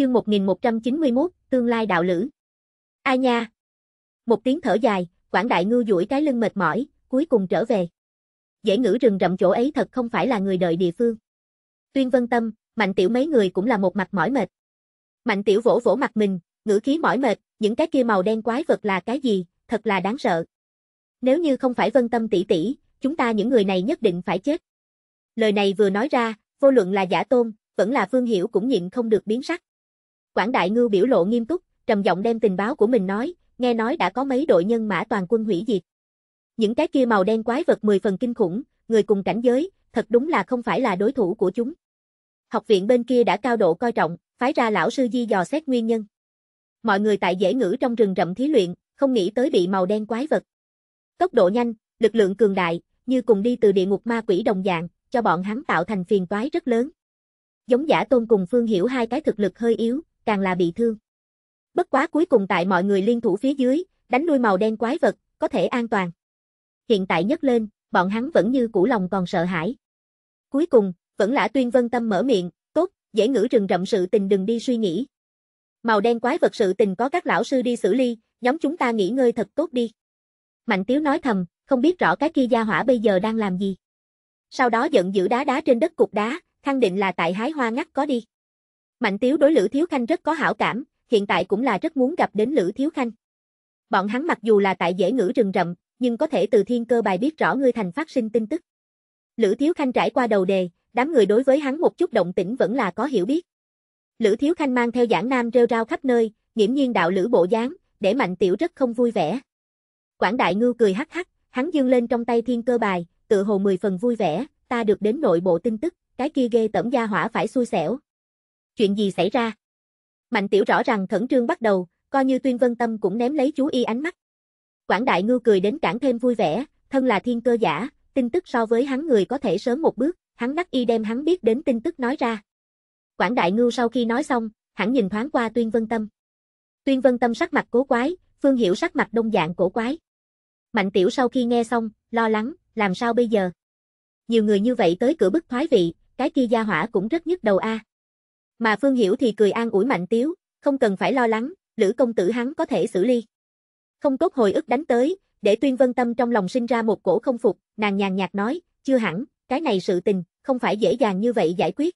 Chương 1191, tương lai đạo lữ. A nha. Một tiếng thở dài, Quảng Đại Ngư duỗi cái lưng mệt mỏi, cuối cùng trở về. Dễ ngữ rừng rậm chỗ ấy thật không phải là người đời địa phương. Tuyên Vân Tâm, Mạnh Tiểu mấy người cũng là một mặt mỏi mệt. Mạnh Tiểu vỗ vỗ mặt mình, ngữ khí mỏi mệt, những cái kia màu đen quái vật là cái gì, thật là đáng sợ. Nếu như không phải Vân Tâm tỷ tỷ, chúng ta những người này nhất định phải chết. Lời này vừa nói ra, vô luận là giả tôn, vẫn là Phương Hiểu cũng nhịn không được biến sắc. Quảng Đại Ngưu biểu lộ nghiêm túc, trầm giọng đem tình báo của mình nói, nghe nói đã có mấy đội nhân mã toàn quân hủy diệt. Những cái kia màu đen quái vật mười phần kinh khủng, người cùng cảnh giới, thật đúng là không phải là đối thủ của chúng. Học viện bên kia đã cao độ coi trọng, phái ra lão sư di dò xét nguyên nhân. Mọi người tại dễ ngữ trong rừng rậm thí luyện, không nghĩ tới bị màu đen quái vật. Tốc độ nhanh, lực lượng cường đại, như cùng đi từ địa ngục ma quỷ đồng dạng, cho bọn hắn tạo thành phiền toái rất lớn. Giống giả tôn cùng Phương Hiểu hai cái thực lực hơi yếu, càng là bị thương. Bất quá cuối cùng tại mọi người liên thủ phía dưới, đánh nuôi màu đen quái vật, có thể an toàn. Hiện tại nhấc lên, bọn hắn vẫn như cũ lòng còn sợ hãi. Cuối cùng, vẫn là tuyên vân tâm mở miệng, tốt, dễ ngữ rừng rậm sự tình đừng đi suy nghĩ. Màu đen quái vật sự tình có các lão sư đi xử lý, nhóm chúng ta nghỉ ngơi thật tốt đi. Mạnh Tiếu nói thầm, không biết rõ cái kia gia hỏa bây giờ đang làm gì. Sau đó giận dữ đá đá trên đất cục đá, khẳng định là tại hái hoa ngắt có đi. Mạnh Tiếu đối Lữ Thiếu Khanh rất có hảo cảm, hiện tại cũng là rất muốn gặp đến Lữ Thiếu Khanh. Bọn hắn mặc dù là tại dễ ngữ rừng rậm, nhưng có thể từ thiên cơ bài biết rõ ngươi thành phát sinh tin tức. Lữ Thiếu Khanh trải qua đầu đề, đám người đối với hắn một chút động tĩnh vẫn là có hiểu biết. Lữ Thiếu Khanh mang theo giảng nam rêu rao khắp nơi, nghiễm nhiên đạo lữ bộ dáng, để Mạnh Tiểu rất không vui vẻ. Quảng Đại Ngư cười hắc hắc, hắn dương lên trong tay thiên cơ bài, tự hồ mười phần vui vẻ, ta được đến nội bộ tin tức, cái kia ghê tẩm gia hỏa phải xui xẻo, chuyện gì xảy ra? Mạnh tiểu rõ ràng khẩn trương bắt đầu, coi như tuyên vân tâm cũng ném lấy chú y ánh mắt. Quảng đại ngưu cười đến cản thêm vui vẻ, thân là thiên cơ giả, tin tức so với hắn người có thể sớm một bước, hắn đắc y đem hắn biết đến tin tức nói ra. Quảng đại ngưu sau khi nói xong, hắn nhìn thoáng qua tuyên vân tâm. Tuyên vân tâm sắc mặt cố quái, phương hiểu sắc mặt đông dạng cổ quái. Mạnh tiểu sau khi nghe xong, lo lắng, làm sao bây giờ? Nhiều người như vậy tới cửa bức thoái vị, cái kia gia hỏa cũng rất nhức đầu a. À. Mà Phương Hiểu thì cười an ủi Mạnh Tiếu, không cần phải lo lắng, Lữ công tử hắn có thể xử lý. Không tốt hồi ức đánh tới, để Tuyên Vân Tâm trong lòng sinh ra một cổ không phục, nàng nhàn nhạt nói, chưa hẳn, cái này sự tình, không phải dễ dàng như vậy giải quyết.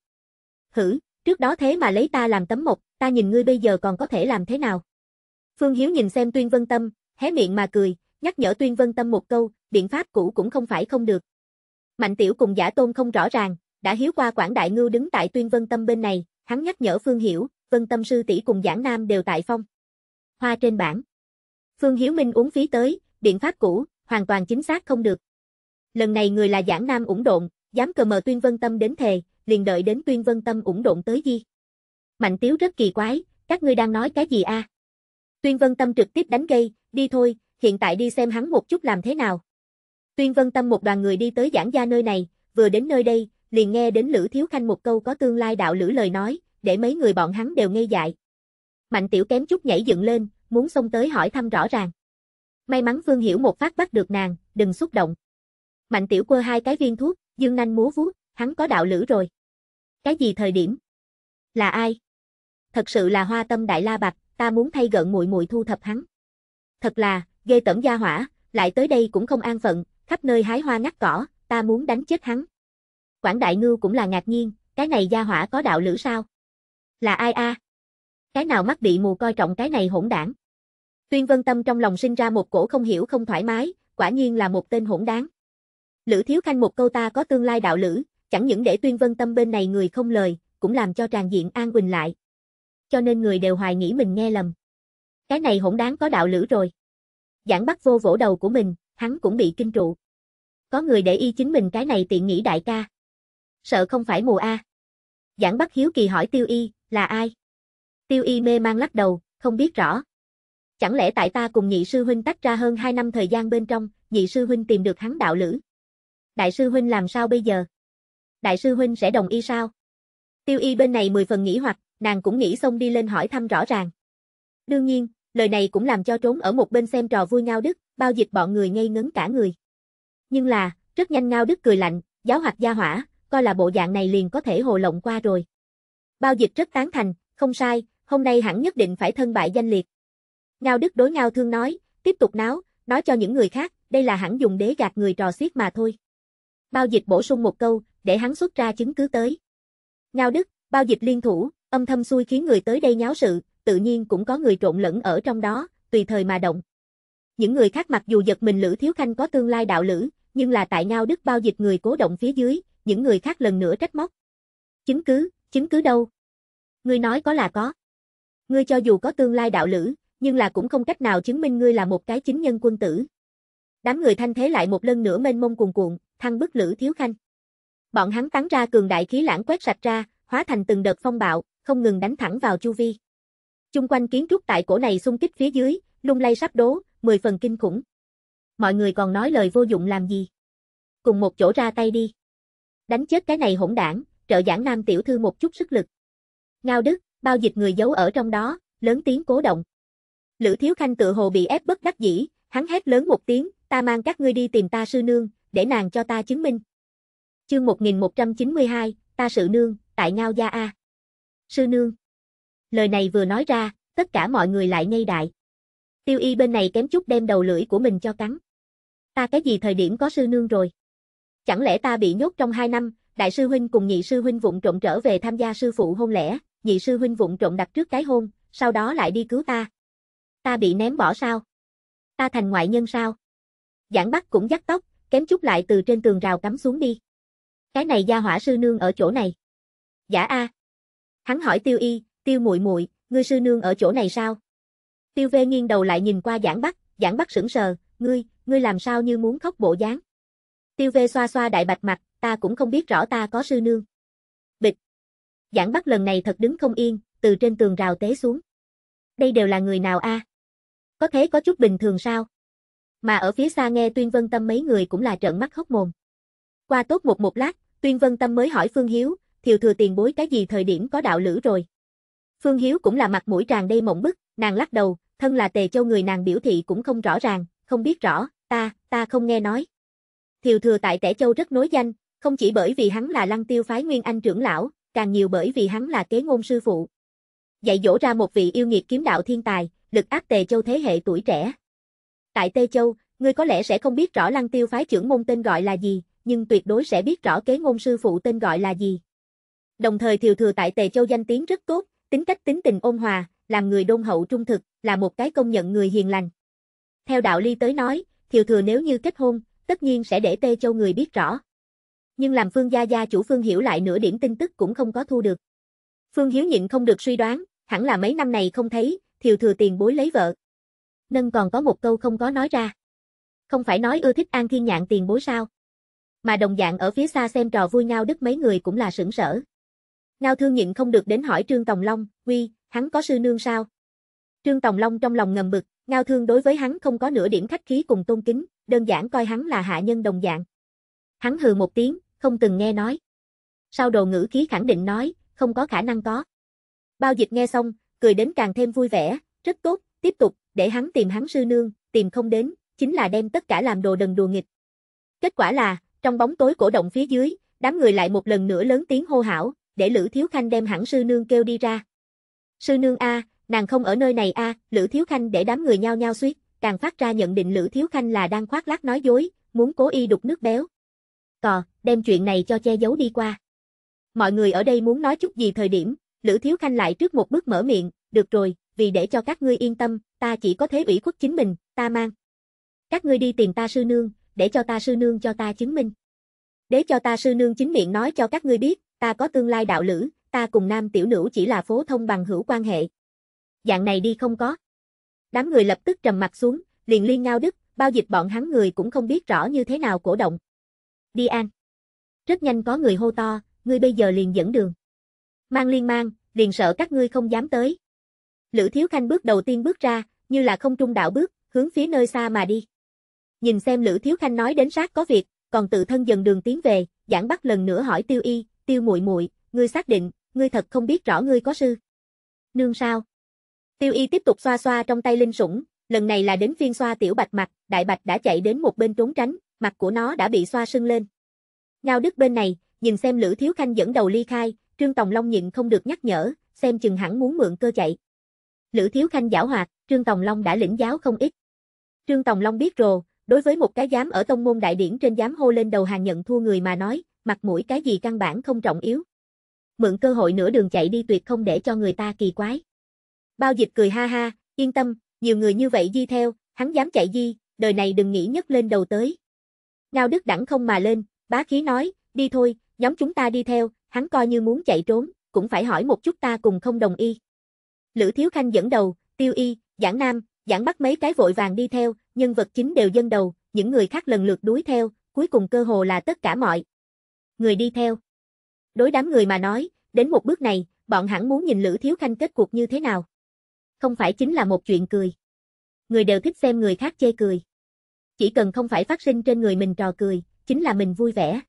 Hử, trước đó thế mà lấy ta làm tấm mộc, ta nhìn ngươi bây giờ còn có thể làm thế nào? Phương Hiếu nhìn xem Tuyên Vân Tâm, hé miệng mà cười, nhắc nhở Tuyên Vân Tâm một câu, biện pháp cũ cũng không phải không được. Mạnh Tiểu cùng giả tôn không rõ ràng, đã hiếu qua Quản Đại Ngưu đứng tại Tuyên Vân Tâm bên này, Hắn nhắc nhở Phương Hiểu, Vân Tâm sư tỷ cùng Giảng Nam đều tại phong. Hoa trên bảng. Phương Hiếu Minh uống phí tới, biện pháp cũ, hoàn toàn chính xác không được. Lần này người là Giảng Nam ủng độn, dám cờ mờ Tuyên Vân Tâm đến thề, liền đợi đến Tuyên Vân Tâm ủng độn tới di. Mạnh Tiếu rất kỳ quái, các ngươi đang nói cái gì a? À? Tuyên Vân Tâm trực tiếp đánh gây, đi thôi, hiện tại đi xem hắn một chút làm thế nào. Tuyên Vân Tâm một đoàn người đi tới giảng gia nơi này, vừa đến nơi đây, liền nghe đến Lữ Thiếu Khanh một câu có tương lai đạo lữ lời nói, để mấy người bọn hắn đều ngây dại. Mạnh tiểu kém chút nhảy dựng lên, muốn xông tới hỏi thăm rõ ràng. May mắn Phương Hiểu một phát bắt được nàng, đừng xúc động. Mạnh tiểu quơ hai cái viên thuốc, dương nanh múa vuốt, hắn có đạo lữ rồi. Cái gì thời điểm? Là ai? Thật sự là hoa tâm đại la bạch ta muốn thay gợn muội muội thu thập hắn. Thật là, ghê tẩm gia hỏa, lại tới đây cũng không an phận, khắp nơi hái hoa ngắt cỏ, ta muốn đánh chết hắn. Quảng Đại Ngưu cũng là ngạc nhiên, cái này gia hỏa có đạo lữ sao? Là ai a? Cái nào mắt bị mù coi trọng cái này hỗn đảng? Tuyên Vân Tâm trong lòng sinh ra một cổ không hiểu không thoải mái, quả nhiên là một tên hỗn đáng. Lữ Thiếu Khanh một câu ta có tương lai đạo lữ, chẳng những để Tuyên Vân Tâm bên này người không lời, cũng làm cho tràn diện an quỳnh lại. Cho nên người đều hoài nghĩ mình nghe lầm. Cái này hỗn đáng có đạo lữ rồi. Giảng Bắc vô vỗ đầu của mình, hắn cũng bị kinh trụ. Có người để y chính mình cái này tiện nghĩ đại ca sợ không phải mùa A. Giảng Bắc Hiếu Kỳ hỏi Tiêu Y, là ai? Tiêu Y mê mang lắc đầu, không biết rõ. Chẳng lẽ tại ta cùng nhị sư huynh tách ra hơn 2 năm thời gian bên trong, nhị sư huynh tìm được hắn đạo lữ? Đại sư huynh làm sao bây giờ? Đại sư huynh sẽ đồng ý sao? Tiêu Y bên này mười phần nghĩ hoặc, nàng cũng nghĩ xong đi lên hỏi thăm rõ ràng. Đương nhiên, lời này cũng làm cho trốn ở một bên xem trò vui ngao đức, bao dịch bọn người ngây ngấn cả người. Nhưng là, rất nhanh ngao đức cười lạnh, giáo hoạt gia hỏa, coi là bộ dạng này liền có thể hồ lộng qua rồi. Bao dịch rất tán thành, không sai, hôm nay hẳn nhất định phải thân bại danh liệt. Ngao Đức đối Ngao Thương nói, tiếp tục náo, nói cho những người khác, đây là hẳn dùng đế gạt người trò xiết mà thôi. Bao dịch bổ sung một câu, để hắn xuất ra chứng cứ tới. Ngao Đức, bao dịch liên thủ, âm thâm xui khiến người tới đây nháo sự, tự nhiên cũng có người trộn lẫn ở trong đó, tùy thời mà động. Những người khác mặc dù giật mình Lữ Thiếu Khanh có tương lai đạo lữ, nhưng là tại Ngao Đức bao dịch người cố động phía dưới, những người khác lần nữa trách móc. Chứng cứ, chứng cứ đâu? Ngươi nói có là có. Ngươi cho dù có tương lai đạo lữ, nhưng là cũng không cách nào chứng minh ngươi là một cái chính nhân quân tử. Đám người thanh thế lại một lần nữa mênh mông cuồn cuộn, thăng bức lữ thiếu khanh. Bọn hắn tán ra cường đại khí lãng quét sạch ra, hóa thành từng đợt phong bạo, không ngừng đánh thẳng vào chu vi. Chung quanh kiến trúc tại cổ này xung kích phía dưới, lung lay sắp đố, mười phần kinh khủng. Mọi người còn nói lời vô dụng làm gì? Cùng một chỗ ra tay đi. Đánh chết cái này hỗn đảng, trợ giảng nam tiểu thư một chút sức lực. Ngao đức, bao dịch người giấu ở trong đó, lớn tiếng cố động. Lữ thiếu khanh tự hồ bị ép bất đắc dĩ, hắn hét lớn một tiếng, ta mang các ngươi đi tìm ta sư nương, để nàng cho ta chứng minh. Chương 1192, ta sự nương, tại Ngao Gia A. Sư nương. Lời này vừa nói ra, tất cả mọi người lại ngây đại. Tiêu y bên này kém chút đem đầu lưỡi của mình cho cắn. Ta cái gì thời điểm có sư nương rồi. Chẳng lẽ ta bị nhốt trong hai năm, đại sư huynh cùng nhị sư huynh vụng trộm trở về tham gia sư phụ hôn lễ, nhị sư huynh vụng trộm đặt trước cái hôn, sau đó lại đi cứu ta. Ta bị ném bỏ sao? Ta thành ngoại nhân sao? Giảng Bắc cũng dắt tóc, kém chút lại từ trên tường rào cắm xuống đi. Cái này gia hỏa sư nương ở chỗ này. Giả dạ a. Hắn hỏi Tiêu Y, Tiêu muội muội, ngươi sư nương ở chỗ này sao? Tiêu Vê nghiêng đầu lại nhìn qua Giảng Bắc, Giảng Bắc sững sờ, ngươi, ngươi làm sao như muốn khóc bộ dáng? Tiêu Vê xoa xoa đại bạch mặt, ta cũng không biết rõ ta có sư nương. Bịch. Giảng Bắc lần này thật đứng không yên, từ trên tường rào té xuống. Đây đều là người nào a? Có thế có chút bình thường sao? Mà ở phía xa nghe Tuyên Vân Tâm mấy người cũng là trợn mắt hốc mồm. Qua tốt một một lát, Tuyên Vân Tâm mới hỏi Phương Hiếu, thiều thừa tiền bối cái gì thời điểm có đạo lữ rồi. Phương Hiếu cũng là mặt mũi tràn đầy mộng bức, nàng lắc đầu, thân là tề châu người nàng biểu thị cũng không rõ ràng, không biết rõ, ta, ta không nghe nói. Thiều Thừa tại Tể Châu rất nối danh, không chỉ bởi vì hắn là lăng tiêu phái Nguyên Anh trưởng lão, càng nhiều bởi vì hắn là kế ngôn sư phụ. Dạy dỗ ra một vị yêu nghiệt kiếm đạo thiên tài, lực áp Tề Châu thế hệ tuổi trẻ. Tại Tề Châu, ngươi có lẽ sẽ không biết rõ lăng tiêu phái trưởng môn tên gọi là gì, nhưng tuyệt đối sẽ biết rõ kế ngôn sư phụ tên gọi là gì. Đồng thời Thiều Thừa tại Tề Châu danh tiếng rất tốt, tính cách tính tình ôn hòa, làm người đôn hậu trung thực, là một cái công nhận người hiền lành. Theo đạo lý tới nói, Thiều Thừa nếu như kết hôn, tất nhiên sẽ để Tê Châu người biết rõ. Nhưng làm Phương Gia Gia chủ Phương Hiểu lại nửa điểm tin tức cũng không có thu được. Phương Hiếu nhịn không được suy đoán, hẳn là mấy năm này không thấy, thiều thừa tiền bối lấy vợ. Nâng còn có một câu không có nói ra. Không phải nói ưa thích An Thiên Nhạn tiền bối sao? Mà đồng dạng ở phía xa xem trò vui nhau đứt mấy người cũng là sững sở. Ngao thương nhịn không được đến hỏi Trương Tòng Long, uy, hắn có sư nương sao? Trương Tòng Long trong lòng ngầm bực, Ngao Thương đối với hắn không có nửa điểm khách khí cùng tôn kính, đơn giản coi hắn là hạ nhân đồng dạng. Hắn hừ một tiếng, không từng nghe nói. Sau đồ ngữ khí khẳng định nói, không có khả năng có. Bao dịch nghe xong, cười đến càng thêm vui vẻ, rất tốt, tiếp tục, để hắn tìm hắn sư nương, tìm không đến, chính là đem tất cả làm đồ đần đùa nghịch. Kết quả là, trong bóng tối cổ động phía dưới, đám người lại một lần nữa lớn tiếng hô hảo, để Lữ Thiếu Khanh đem hẳn sư nương kêu đi ra. Sư nương A, nàng không ở nơi này a, Lữ Thiếu Khanh để đám người nhao nhao suýt, càng phát ra nhận định Lữ Thiếu Khanh là đang khoác lác nói dối, muốn cố y đục nước béo. Cò, đem chuyện này cho che giấu đi qua. Mọi người ở đây muốn nói chút gì thời điểm, Lữ Thiếu Khanh lại trước một bước mở miệng, được rồi, vì để cho các ngươi yên tâm, ta chỉ có thế ủy khuất chính mình, ta mang. Các ngươi đi tìm ta sư nương, để cho ta sư nương cho ta chứng minh. Để cho ta sư nương chính miệng nói cho các ngươi biết, ta có tương lai đạo lữ, ta cùng nam tiểu nữ chỉ là phố thông bằng hữu quan hệ, dạng này đi không có. Đám người lập tức trầm mặt xuống, liền liên ngao đức, bao dịch bọn hắn người cũng không biết rõ như thế nào cổ động. Đi an. Rất nhanh có người hô to, ngươi bây giờ liền dẫn đường. Mang liên mang, liền sợ các ngươi không dám tới. Lữ Thiếu Khanh bước đầu tiên bước ra, như là không trung đạo bước, hướng phía nơi xa mà đi. Nhìn xem Lữ Thiếu Khanh nói đến sát có việc, còn tự thân dần đường tiến về, giảng bắt lần nữa hỏi Tiêu Y, Tiêu muội muội, ngươi xác định, ngươi thật không biết rõ ngươi có sư. Nương sao? Tiêu y tiếp tục xoa xoa trong tay linh sủng, lần này là đến phiên xoa tiểu bạch mặt, đại bạch đã chạy đến một bên trốn tránh, mặt của nó đã bị xoa sưng lên. Ngao Đức bên này, nhìn xem Lữ Thiếu Khanh dẫn đầu ly khai, Trương Tòng Long nhịn không được nhắc nhở, xem chừng hẳn muốn mượn cơ chạy. Lữ Thiếu Khanh giảo hoạt, Trương Tòng Long đã lĩnh giáo không ít. Trương Tòng Long biết rồi, đối với một cái dám ở tông môn đại điển trên dám hô lên đầu hàng nhận thua người mà nói, mặt mũi cái gì căn bản không trọng yếu. Mượn cơ hội nửa đường chạy đi tuyệt không để cho người ta kỳ quái. Bao Dịch cười ha ha, yên tâm, nhiều người như vậy di theo, hắn dám chạy di, đời này đừng nghĩ nhấc lên đầu tới. Ngao Đức đẳng không mà lên, bá khí nói, đi thôi, nhóm chúng ta đi theo, hắn coi như muốn chạy trốn, cũng phải hỏi một chút ta cùng không đồng ý. Lữ Thiếu Khanh dẫn đầu, Tiêu Y, Giảng Nam, Giảng bắt mấy cái vội vàng đi theo, nhân vật chính đều dân đầu, những người khác lần lượt đuổi theo, cuối cùng cơ hồ là tất cả mọi người đi theo. Đối đám người mà nói, đến một bước này, bọn hẳn muốn nhìn Lữ Thiếu Khanh kết cuộc như thế nào không phải chính là một chuyện cười. Người đều thích xem người khác chê cười. Chỉ cần không phải phát sinh trên người mình trò cười, chính là mình vui vẻ.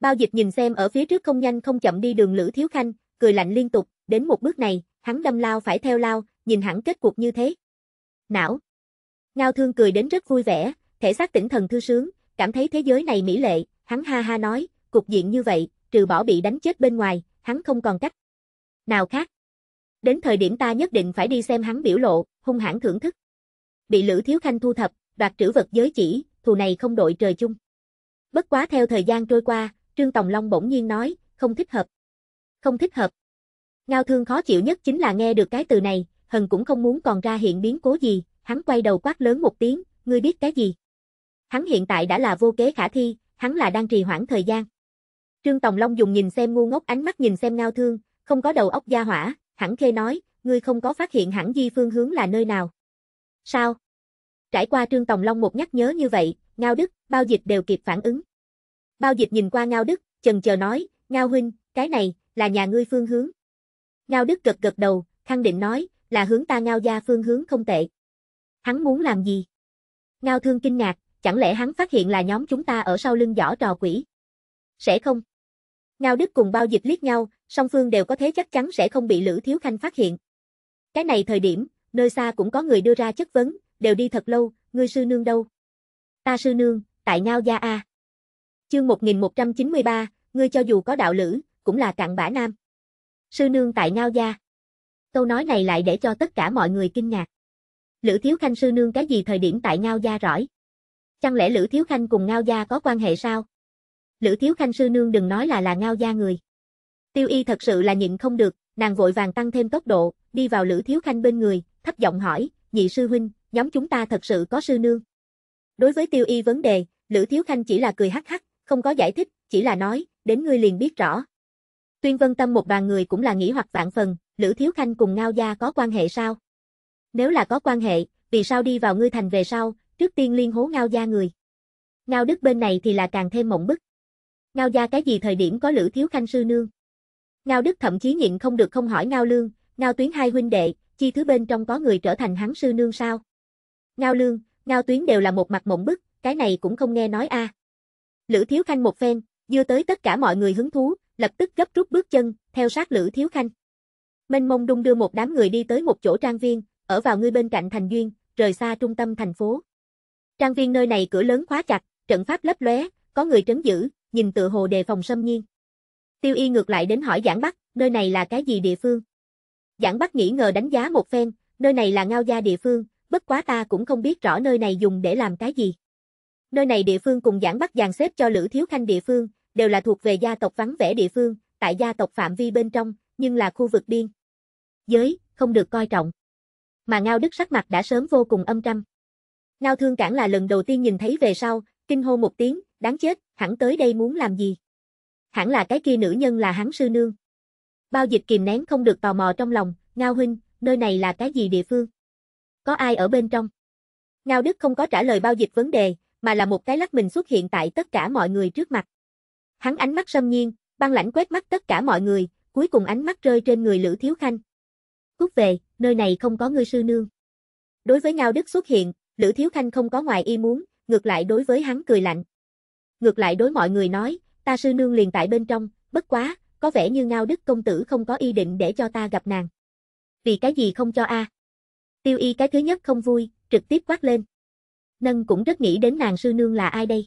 Bao dịch nhìn xem ở phía trước không nhanh không chậm đi đường Lữ Thiếu Khanh, cười lạnh liên tục, đến một bước này, hắn đâm lao phải theo lao, nhìn hẳn kết cục như thế. Não. Ngao thương cười đến rất vui vẻ, thể xác tỉnh thần thư sướng, cảm thấy thế giới này mỹ lệ, hắn ha ha nói, cục diện như vậy, trừ bỏ bị đánh chết bên ngoài, hắn không còn cách. Nào khác đến thời điểm ta nhất định phải đi xem hắn biểu lộ, hung hãn thưởng thức. Bị Lữ Thiếu Khanh thu thập, đoạt trữ vật giới chỉ, thù này không đội trời chung. Bất quá theo thời gian trôi qua, Trương Tòng Long bỗng nhiên nói, không thích hợp. Không thích hợp. Ngao thương khó chịu nhất chính là nghe được cái từ này, hần cũng không muốn còn ra hiện biến cố gì, hắn quay đầu quát lớn một tiếng, ngươi biết cái gì. Hắn hiện tại đã là vô kế khả thi, hắn là đang trì hoãn thời gian. Trương Tòng Long dùng nhìn xem ngu ngốc ánh mắt nhìn xem ngao thương, không có đầu óc gia hỏa, Hẳn khê nói, ngươi không có phát hiện hẳn di phương hướng là nơi nào. Sao? Trải qua Trương Tòng Long một nhắc nhớ như vậy, Ngao Đức, Bao Dịch đều kịp phản ứng. Bao Dịch nhìn qua Ngao Đức, chần chờ nói, Ngao Huynh, cái này, là nhà ngươi phương hướng. Ngao Đức gật gật đầu, khẳng định nói, là hướng ta Ngao gia phương hướng không tệ. Hắn muốn làm gì? Ngao Thương kinh ngạc, chẳng lẽ hắn phát hiện là nhóm chúng ta ở sau lưng giỏ trò quỷ? Sẽ không? Ngao Đức cùng Bao Dịch liếc nhau, song phương đều có thế chắc chắn sẽ không bị Lữ Thiếu Khanh phát hiện. Cái này thời điểm, nơi xa cũng có người đưa ra chất vấn, đều đi thật lâu, ngươi sư nương đâu? Ta sư nương, tại Ngao Gia A. Chương 1193, ngươi cho dù có đạo lữ, cũng là cặn bã nam. Sư nương tại Ngao Gia. Câu nói này lại để cho tất cả mọi người kinh ngạc. Lữ Thiếu Khanh sư nương cái gì thời điểm tại Ngao Gia rõi? Chẳng lẽ Lữ Thiếu Khanh cùng Ngao Gia có quan hệ sao? Lữ Thiếu Khanh sư nương đừng nói là là Ngao Gia người. Tiêu y thật sự là nhịn không được, nàng vội vàng tăng thêm tốc độ, đi vào Lữ Thiếu Khanh bên người, thấp giọng hỏi, nhị sư huynh, nhóm chúng ta thật sự có sư nương. Đối với tiêu y vấn đề, Lữ Thiếu Khanh chỉ là cười hắc hắc, không có giải thích, chỉ là nói, đến ngươi liền biết rõ. Tuyên vân tâm một bàn người cũng là nghĩ hoặc vạn phần, Lữ Thiếu Khanh cùng Ngao Gia có quan hệ sao? Nếu là có quan hệ, vì sao đi vào ngươi thành về sau, trước tiên liên hố Ngao Gia người? Ngao Đức bên này thì là càng thêm mộng bức. Ngao Gia cái gì thời điểm có Lữ Thiếu Khanh sư nương? Ngao Đức thậm chí nhịn không được không hỏi Ngao Lương, Ngao Tuyến hai huynh đệ, chi thứ bên trong có người trở thành hắn sư nương sao? Ngao Lương, Ngao Tuyến đều là một mặt mộng bức, cái này cũng không nghe nói a. À. Lữ Thiếu Khanh một phen, đưa tới tất cả mọi người hứng thú, lập tức gấp rút bước chân, theo sát Lữ Thiếu Khanh. Mênh mông đung đưa một đám người đi tới một chỗ trang viên, ở vào ngươi bên cạnh thành duyên, rời xa trung tâm thành phố. Trang viên nơi này cửa lớn khóa chặt, trận pháp lấp lóe, có người trấn giữ, nhìn tựa hồ đề phòng xâm nhiên. Tiêu y ngược lại đến hỏi Giảng Bắc, nơi này là cái gì địa phương? Giảng Bắc nghĩ ngờ đánh giá một phen, nơi này là ngao gia địa phương, bất quá ta cũng không biết rõ nơi này dùng để làm cái gì. Nơi này địa phương cùng Giảng Bắc dàn xếp cho Lữ Thiếu Khanh địa phương, đều là thuộc về gia tộc vắng vẻ địa phương, tại gia tộc phạm vi bên trong, nhưng là khu vực biên. Giới, không được coi trọng. Mà Ngao Đức sắc mặt đã sớm vô cùng âm trầm. Ngao Thương Cản là lần đầu tiên nhìn thấy về sau, kinh hô một tiếng, đáng chết, hẳn tới đây muốn làm gì hẳn là cái kia nữ nhân là hắn sư nương. Bao dịch kìm nén không được tò mò trong lòng, Ngao Huynh, nơi này là cái gì địa phương? Có ai ở bên trong? Ngao Đức không có trả lời bao dịch vấn đề, mà là một cái lắc mình xuất hiện tại tất cả mọi người trước mặt. Hắn ánh mắt xâm nhiên, băng lãnh quét mắt tất cả mọi người, cuối cùng ánh mắt rơi trên người Lữ Thiếu Khanh. Cút về, nơi này không có ngươi sư nương. Đối với Ngao Đức xuất hiện, Lữ Thiếu Khanh không có ngoài y muốn, ngược lại đối với hắn cười lạnh. Ngược lại đối mọi người nói, ta sư nương liền tại bên trong, bất quá, có vẻ như ngao đức công tử không có ý định để cho ta gặp nàng. Vì cái gì không cho a? Tiêu y cái thứ nhất không vui, trực tiếp quát lên. Nâng cũng rất nghĩ đến nàng sư nương là ai đây.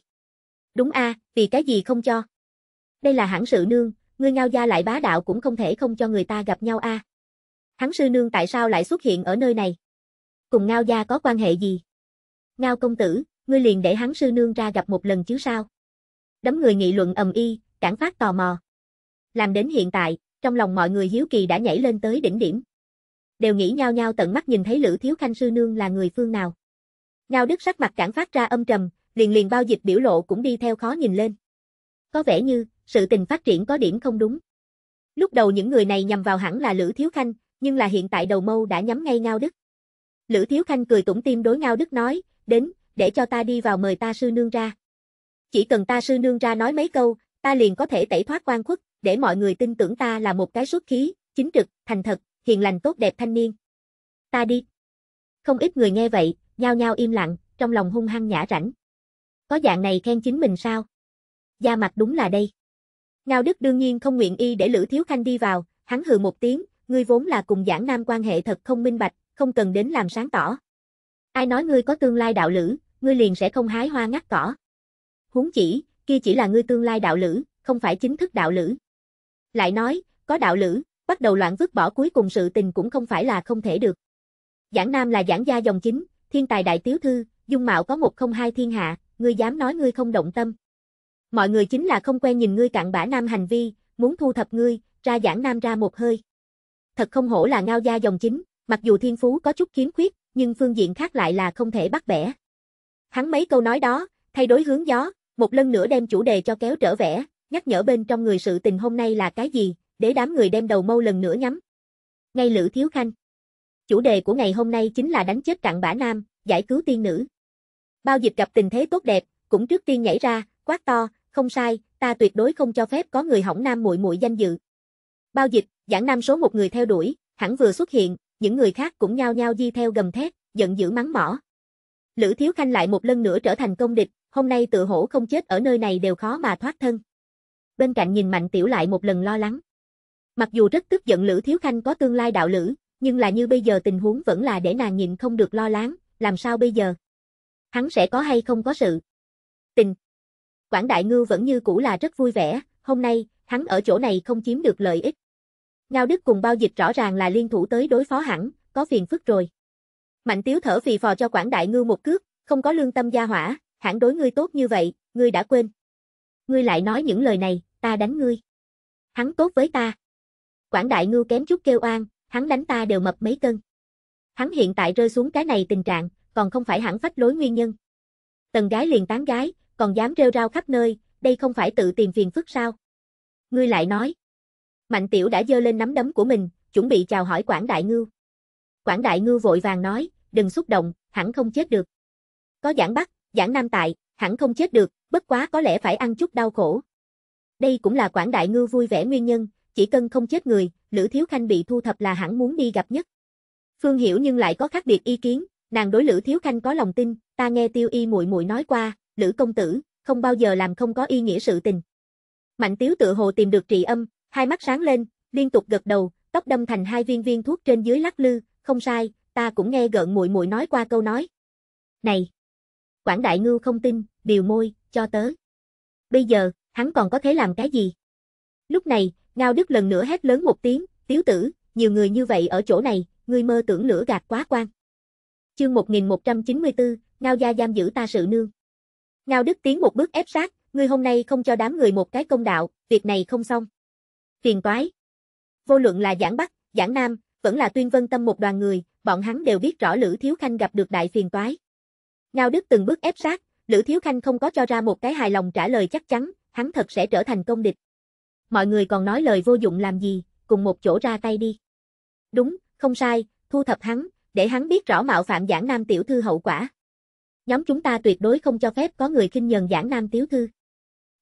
Đúng a, vì cái gì không cho. Đây là hãng sự nương, ngươi ngao gia lại bá đạo cũng không thể không cho người ta gặp nhau a. Hắn sư nương tại sao lại xuất hiện ở nơi này? Cùng ngao gia có quan hệ gì? Ngao công tử, ngươi liền để hắn sư nương ra gặp một lần chứ sao? đấm người nghị luận ầm y, cản phát tò mò. Làm đến hiện tại, trong lòng mọi người hiếu kỳ đã nhảy lên tới đỉnh điểm. Đều nghĩ nhau nhau tận mắt nhìn thấy Lữ Thiếu Khanh sư nương là người phương nào. Ngao Đức sắc mặt cản phát ra âm trầm, liền liền bao dịch biểu lộ cũng đi theo khó nhìn lên. Có vẻ như, sự tình phát triển có điểm không đúng. Lúc đầu những người này nhằm vào hẳn là Lữ Thiếu Khanh, nhưng là hiện tại đầu mâu đã nhắm ngay Ngao Đức. Lữ Thiếu Khanh cười tủm tim đối Ngao Đức nói, đến, để cho ta đi vào mời ta sư nương ra. Chỉ cần ta sư nương ra nói mấy câu, ta liền có thể tẩy thoát quan khuất, để mọi người tin tưởng ta là một cái xuất khí, chính trực, thành thật, hiền lành tốt đẹp thanh niên. Ta đi. Không ít người nghe vậy, nhao nhao im lặng, trong lòng hung hăng nhã rảnh. Có dạng này khen chính mình sao? Gia mặt đúng là đây. Ngao Đức đương nhiên không nguyện y để Lữ Thiếu Khanh đi vào, hắn hừ một tiếng, ngươi vốn là cùng giảng nam quan hệ thật không minh bạch, không cần đến làm sáng tỏ. Ai nói ngươi có tương lai đạo lữ, ngươi liền sẽ không hái hoa ngắt cỏ huống chỉ, kia chỉ là ngươi tương lai đạo lữ, không phải chính thức đạo lữ. Lại nói, có đạo lữ, bắt đầu loạn vứt bỏ cuối cùng sự tình cũng không phải là không thể được. Giảng Nam là giảng gia dòng chính, thiên tài đại tiểu thư, dung mạo có một không hai thiên hạ, ngươi dám nói ngươi không động tâm. Mọi người chính là không quen nhìn ngươi cặn bã nam hành vi, muốn thu thập ngươi, ra giảng nam ra một hơi. Thật không hổ là ngao gia dòng chính, mặc dù thiên phú có chút khiếm khuyết, nhưng phương diện khác lại là không thể bắt bẻ. Hắn mấy câu nói đó, thay đối hướng gió, một lần nữa đem chủ đề cho kéo trở vẽ, nhắc nhở bên trong người sự tình hôm nay là cái gì, để đám người đem đầu mâu lần nữa nhắm. Ngay Lữ Thiếu Khanh. Chủ đề của ngày hôm nay chính là đánh chết cặn bã nam, giải cứu tiên nữ. Bao dịch gặp tình thế tốt đẹp, cũng trước tiên nhảy ra, quát to, không sai, ta tuyệt đối không cho phép có người hỏng nam muội muội danh dự. Bao dịch, giảng nam số một người theo đuổi, hẳn vừa xuất hiện, những người khác cũng nhao nhao di theo gầm thét, giận dữ mắng mỏ. Lữ Thiếu Khanh lại một lần nữa trở thành công địch, hôm nay tự hổ không chết ở nơi này đều khó mà thoát thân. Bên cạnh nhìn Mạnh Tiểu lại một lần lo lắng. Mặc dù rất tức giận Lữ Thiếu Khanh có tương lai đạo lữ, nhưng là như bây giờ tình huống vẫn là để nàng nhìn không được lo lắng, làm sao bây giờ? Hắn sẽ có hay không có sự? Tình. Quảng Đại Ngư vẫn như cũ là rất vui vẻ, hôm nay, hắn ở chỗ này không chiếm được lợi ích. Ngao Đức cùng bao dịch rõ ràng là liên thủ tới đối phó hẳn, có phiền phức rồi. Mạnh Tiếu thở phì phò cho Quảng Đại Ngư một cước, không có lương tâm gia hỏa, hẳn đối ngươi tốt như vậy, ngươi đã quên. Ngươi lại nói những lời này, ta đánh ngươi. Hắn tốt với ta. Quảng đại ngưu kém chút kêu oan, hắn đánh ta đều mập mấy cân. Hắn hiện tại rơi xuống cái này tình trạng, còn không phải hẳn phách lối nguyên nhân. Tần gái liền tán gái, còn dám rêu rao khắp nơi, đây không phải tự tìm phiền phức sao. Ngươi lại nói. Mạnh tiểu đã giơ lên nắm đấm của mình, chuẩn bị chào hỏi Quảng Đại Ngưu. Quảng Đại Ngưu vội vàng nói, đừng xúc động, hẳn không chết được. Có giảng bắt, Giảng Nam tại, hẳn không chết được, bất quá có lẽ phải ăn chút đau khổ. Đây cũng là Quảng Đại Ngư vui vẻ nguyên nhân, chỉ cần không chết người, Lữ Thiếu Khanh bị thu thập là hẳn muốn đi gặp nhất. Phương Hiểu nhưng lại có khác biệt ý kiến, nàng đối Lữ Thiếu Khanh có lòng tin, ta nghe Tiêu Y muội muội nói qua, Lữ công tử không bao giờ làm không có ý nghĩa sự tình. Mạnh Tiếu tự hồ tìm được trị âm, hai mắt sáng lên, liên tục gật đầu, tóc đâm thành hai viên viên thuốc trên dưới lắc lư, không sai, ta cũng nghe gợn muội muội nói qua câu nói. Này, Quảng Đại Ngưu không tin, điều môi, cho tớ. Bây giờ, hắn còn có thể làm cái gì? Lúc này, Ngao Đức lần nữa hét lớn một tiếng, tiếu tử, nhiều người như vậy ở chỗ này, ngươi mơ tưởng lửa gạt quá quan. Chương 1194, Ngao gia giam giữ ta sự nương. Ngao Đức tiến một bước ép sát, ngươi hôm nay không cho đám người một cái công đạo, việc này không xong. Phiền toái. Vô luận là giảng Bắc, giảng Nam, vẫn là tuyên vân tâm một đoàn người, bọn hắn đều biết rõ Lữ Thiếu Khanh gặp được đại phiền toái. Ngao Đức từng bước ép sát, Lữ Thiếu Khanh không có cho ra một cái hài lòng trả lời chắc chắn, hắn thật sẽ trở thành công địch. Mọi người còn nói lời vô dụng làm gì, cùng một chỗ ra tay đi. Đúng, không sai, thu thập hắn, để hắn biết rõ mạo phạm giảng nam tiểu thư hậu quả. Nhóm chúng ta tuyệt đối không cho phép có người khinh nhờn giảng nam tiểu thư.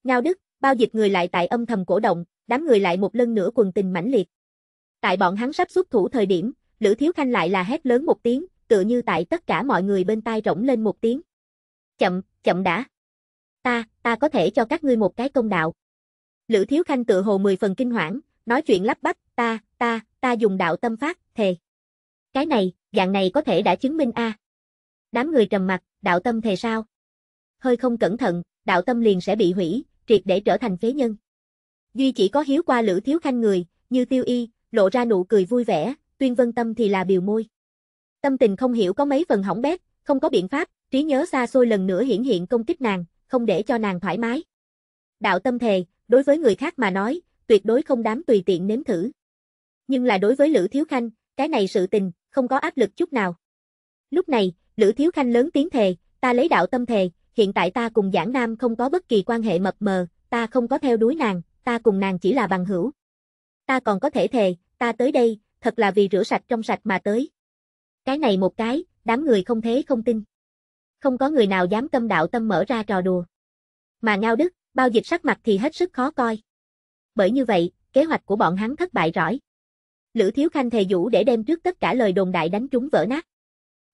Ngao Đức, bao dịch người lại tại âm thầm cổ động, đám người lại một lần nữa quần tình mãnh liệt. Tại bọn hắn sắp xuất thủ thời điểm, Lữ Thiếu Khanh lại là hét lớn một tiếng, tựa như tại tất cả mọi người bên tai rỗng lên một tiếng. Chậm, chậm đã. Ta, ta có thể cho các ngươi một cái công đạo. Lữ Thiếu Khanh tựa hồ mười phần kinh hoảng, nói chuyện lắp bắp, ta, ta, ta dùng đạo tâm phát thề. Cái này, dạng này có thể đã chứng minh a. Đám người trầm mặt, đạo tâm thề sao? Hơi không cẩn thận, đạo tâm liền sẽ bị hủy, triệt để trở thành phế nhân. Duy chỉ có hiếu qua Lữ Thiếu Khanh người, như Tiêu Y, lộ ra nụ cười vui vẻ, Tuyên Vân Tâm thì là biểu môi. Tâm tình không hiểu có mấy phần hỏng bét, không có biện pháp, trí nhớ xa xôi lần nữa hiển hiện công kích nàng, không để cho nàng thoải mái. Đạo tâm thề, đối với người khác mà nói, tuyệt đối không dám tùy tiện nếm thử. Nhưng là đối với Lữ Thiếu Khanh, cái này sự tình, không có áp lực chút nào. Lúc này, Lữ Thiếu Khanh lớn tiếng thề, ta lấy đạo tâm thề, hiện tại ta cùng Giảng Nam không có bất kỳ quan hệ mập mờ, ta không có theo đuối nàng, ta cùng nàng chỉ là bằng hữu. Ta còn có thể thề, ta tới đây, thật là vì rửa sạch trong sạch mà tới. Cái này một cái, đám người không thế không tin. Không có người nào dám tâm đạo tâm mở ra trò đùa. Mà ngao đức, bao dịch sắc mặt thì hết sức khó coi. Bởi như vậy, kế hoạch của bọn hắn thất bại rõi. Lữ Thiếu Khanh thề vũ để đem trước tất cả lời đồn đại đánh chúng vỡ nát.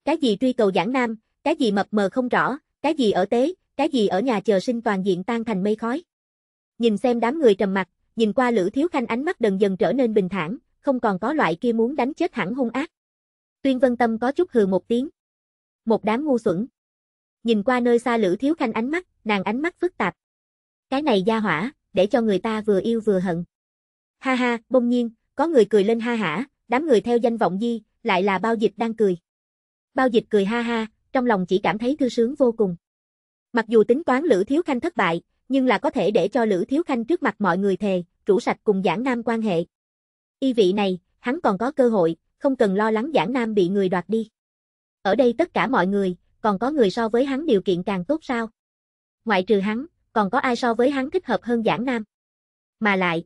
Cái gì truy cầu giảng nam, cái gì mập mờ không rõ, cái gì ở tế, cái gì ở nhà chờ sinh toàn diện tan thành mây khói. Nhìn xem đám người trầm mặt, nhìn qua Lữ Thiếu Khanh ánh mắt dần dần trở nên bình thản, không còn có loại kia muốn đánh chết hẳn hung ác. Tuyên Vân Tâm có chút hừ một tiếng. Một đám ngu xuẩn. Nhìn qua nơi xa Lữ Thiếu Khanh ánh mắt, nàng ánh mắt phức tạp. Cái này gia hỏa, để cho người ta vừa yêu vừa hận. Ha ha, bông nhiên, có người cười lên ha hả, đám người theo danh vọng di, lại là bao dịch đang cười. Bao dịch cười ha ha, trong lòng chỉ cảm thấy thư sướng vô cùng. Mặc dù tính toán Lữ Thiếu Khanh thất bại, nhưng là có thể để cho Lữ Thiếu Khanh trước mặt mọi người thề, rủ sạch cùng giảng nam quan hệ. Y vị này, hắn còn có cơ hội, không cần lo lắng Giảng Nam bị người đoạt đi. Ở đây tất cả mọi người, còn có người so với hắn điều kiện càng tốt sao? Ngoại trừ hắn, còn có ai so với hắn thích hợp hơn Giảng Nam? Mà lại,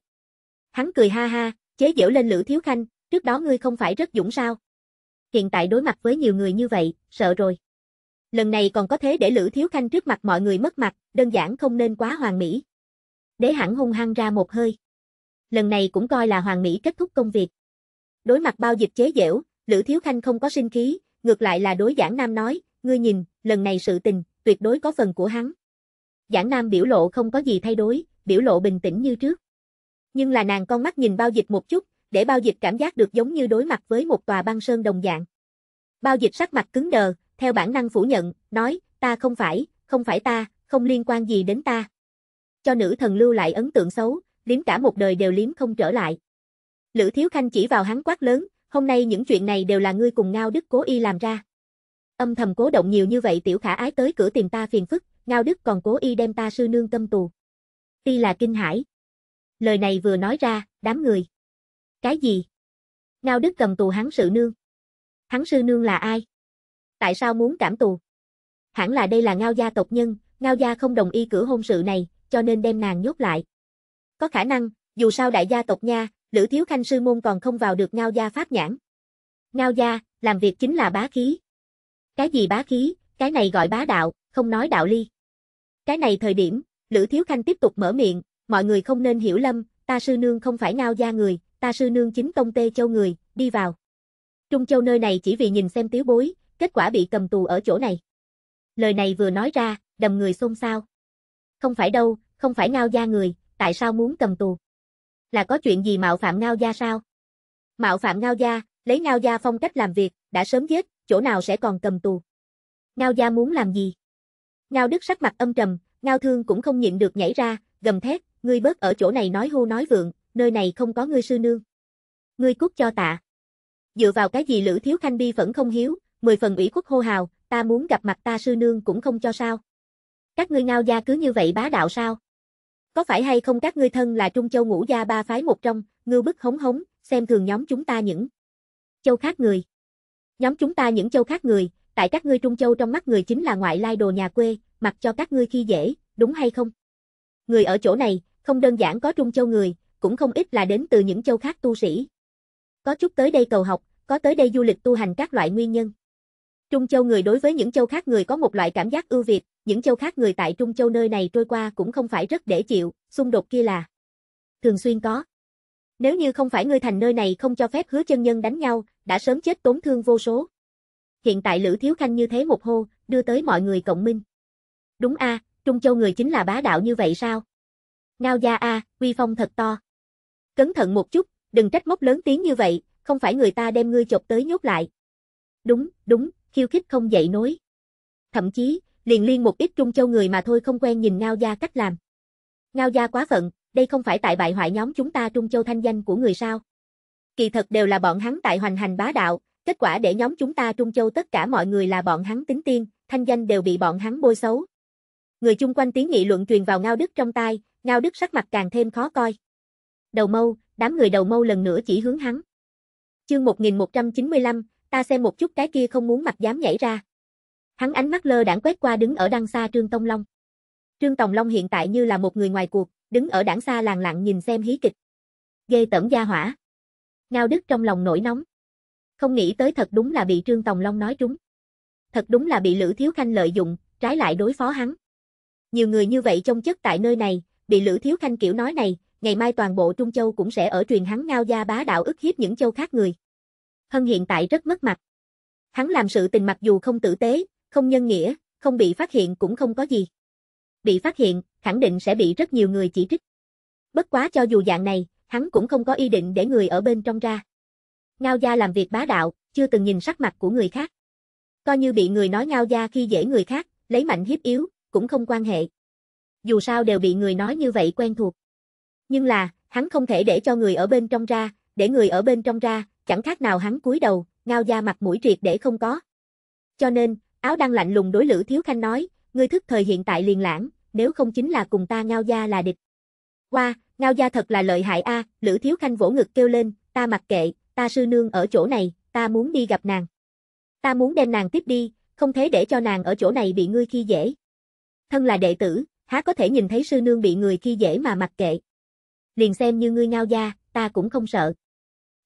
hắn cười ha ha, chế giễu lên Lữ Thiếu Khanh, trước đó ngươi không phải rất dũng sao? Hiện tại đối mặt với nhiều người như vậy, sợ rồi. Lần này còn có thế để Lữ Thiếu Khanh trước mặt mọi người mất mặt, đơn giản không nên quá hoàn mỹ. Đế hẳn hung hăng ra một hơi. Lần này cũng coi là hoàn mỹ kết thúc công việc. Đối mặt bao dịch chế dẻo, Lữ Thiếu Khanh không có sinh khí, ngược lại là đối Giảng Nam nói, ngươi nhìn, lần này sự tình, tuyệt đối có phần của hắn. Giảng Nam biểu lộ không có gì thay đổi, biểu lộ bình tĩnh như trước. Nhưng là nàng con mắt nhìn bao dịch một chút, để bao dịch cảm giác được giống như đối mặt với một tòa băng sơn đồng dạng. Bao dịch sắc mặt cứng đờ, theo bản năng phủ nhận, nói, ta không phải, không phải ta, không liên quan gì đến ta. Cho nữ thần lưu lại ấn tượng xấu, liếm cả một đời đều liếm không trở lại. Lữ Thiếu Khanh chỉ vào hắn quát lớn, hôm nay những chuyện này đều là ngươi cùng Ngao Đức cố y làm ra. Âm thầm cố động nhiều như vậy tiểu khả ái tới cửa tìm ta phiền phức, Ngao Đức còn cố y đem ta sư nương tâm tù. Y là kinh hãi. Lời này vừa nói ra, đám người. Cái gì? Ngao Đức cầm tù hắn sư nương. Hắn sư nương là ai? Tại sao muốn cảm tù? Hẳn là đây là Ngao gia tộc nhân, Ngao gia không đồng ý cử hôn sự này, cho nên đem nàng nhốt lại. Có khả năng, dù sao đại gia tộc nha, Lữ Thiếu Khanh sư môn còn không vào được ngao gia pháp nhãn. Ngao gia, làm việc chính là bá khí. Cái gì bá khí, cái này gọi bá đạo, không nói đạo ly. Cái này thời điểm, Lữ Thiếu Khanh tiếp tục mở miệng, mọi người không nên hiểu lầm, ta sư nương không phải ngao gia người, ta sư nương chính tông tê châu người, đi vào. Trung châu nơi này chỉ vì nhìn xem tiếu bối, kết quả bị cầm tù ở chỗ này. Lời này vừa nói ra, đầm người xôn xao. Không phải đâu, không phải ngao gia người, tại sao muốn cầm tù? là có chuyện gì mạo phạm ngao gia sao? Mạo phạm ngao gia, lấy ngao gia phong cách làm việc, đã sớm giết, chỗ nào sẽ còn cầm tù. Ngao gia muốn làm gì? Ngao đức sắc mặt âm trầm, ngao thương cũng không nhịn được nhảy ra, gầm thét, ngươi bớt ở chỗ này nói hô nói vượng, nơi này không có ngươi sư nương. Ngươi cút cho tạ. Dựa vào cái gì Lữ Thiếu Khanh bi vẫn không hiếu, mười phần ủy khuất hô hào, ta muốn gặp mặt ta sư nương cũng không cho sao. Các ngươi ngao gia cứ như vậy bá đạo sao? Có phải hay không các ngươi thân là Trung Châu ngũ gia ba phái một trong, ngưu bức hống hống, xem thường nhóm chúng ta những châu khác người. Nhóm chúng ta những châu khác người, tại các ngươi Trung Châu trong mắt người chính là ngoại lai đồ nhà quê, mặc cho các ngươi khi dễ, đúng hay không? Người ở chỗ này, không đơn giản có Trung Châu người, cũng không ít là đến từ những châu khác tu sĩ. Có chút tới đây cầu học, có tới đây du lịch tu hành các loại nguyên nhân. Trung Châu người đối với những châu khác người có một loại cảm giác ưu việt, những châu khác người tại Trung Châu nơi này trôi qua cũng không phải rất dễ chịu, xung đột kia là thường xuyên có. Nếu như không phải ngươi thành nơi này không cho phép hứa chân nhân đánh nhau, đã sớm chết tốn thương vô số. Hiện tại Lữ Thiếu Khanh như thế một hô, đưa tới mọi người cộng minh. Đúng a, Trung Châu người chính là bá đạo như vậy sao? Ngao gia a, uy phong thật to. Cẩn thận một chút, đừng trách móc lớn tiếng như vậy, không phải người ta đem ngươi chọc tới nhốt lại. Đúng, đúng, khiêu khích không dậy nối. Thậm chí, liền liên một ít Trung Châu người mà thôi không quen nhìn Ngao Gia cách làm. Ngao Gia quá phận, đây không phải tại bại hoại nhóm chúng ta Trung Châu thanh danh của người sao. Kỳ thật đều là bọn hắn tại hoành hành bá đạo, kết quả để nhóm chúng ta Trung Châu tất cả mọi người là bọn hắn tính tiên, thanh danh đều bị bọn hắn bôi xấu. Người chung quanh tiếng nghị luận truyền vào Ngao Đức trong tai, Ngao Đức sắc mặt càng thêm khó coi. Đầu mâu, đám người đầu mâu lần nữa chỉ hướng hắn. Chương 1195, ta xem một chút cái kia không muốn mặt dám nhảy ra. Hắn ánh mắt lơ đãng quét qua đứng ở đằng xa Trương Tông Long. Trương Tòng Long hiện tại như là một người ngoài cuộc, đứng ở đảng xa làng lặng nhìn xem hí kịch. Ghê tẩm gia hỏa. Ngao Đức trong lòng nổi nóng. Không nghĩ tới thật đúng là bị Trương Tòng Long nói trúng. Thật đúng là bị Lữ Thiếu Khanh lợi dụng, trái lại đối phó hắn. Nhiều người như vậy trong chất tại nơi này, bị Lữ Thiếu Khanh kiểu nói này, ngày mai toàn bộ Trung Châu cũng sẽ ở truyền hắn Ngao gia bá đạo ức hiếp những châu khác người. Hân hiện tại rất mất mặt. Hắn làm sự tình mặc dù không tử tế, không nhân nghĩa, không bị phát hiện cũng không có gì. Bị phát hiện, khẳng định sẽ bị rất nhiều người chỉ trích. Bất quá cho dù dạng này, hắn cũng không có ý định để người ở bên trong ra. Ngao gia làm việc bá đạo, chưa từng nhìn sắc mặt của người khác. Coi như bị người nói ngao gia khi dễ người khác, lấy mạnh hiếp yếu, cũng không quan hệ. Dù sao đều bị người nói như vậy quen thuộc. Nhưng là, hắn không thể để cho người ở bên trong ra, để người ở bên trong ra, chẳng khác nào hắn cúi đầu, ngao gia mặt mũi triệt để không có. Cho nên, Áo đang lạnh lùng đối Lữ Thiếu Khanh nói, ngươi thức thời hiện tại liền lãng, nếu không chính là cùng ta ngao gia là địch. Qua, ngao gia thật là lợi hại a, à, Lữ Thiếu Khanh vỗ ngực kêu lên, ta mặc kệ, ta sư nương ở chỗ này, ta muốn đi gặp nàng. Ta muốn đem nàng tiếp đi, không thế để cho nàng ở chỗ này bị ngươi khi dễ. Thân là đệ tử, há có thể nhìn thấy sư nương bị người khi dễ mà mặc kệ. Liền xem như ngươi ngao gia, ta cũng không sợ.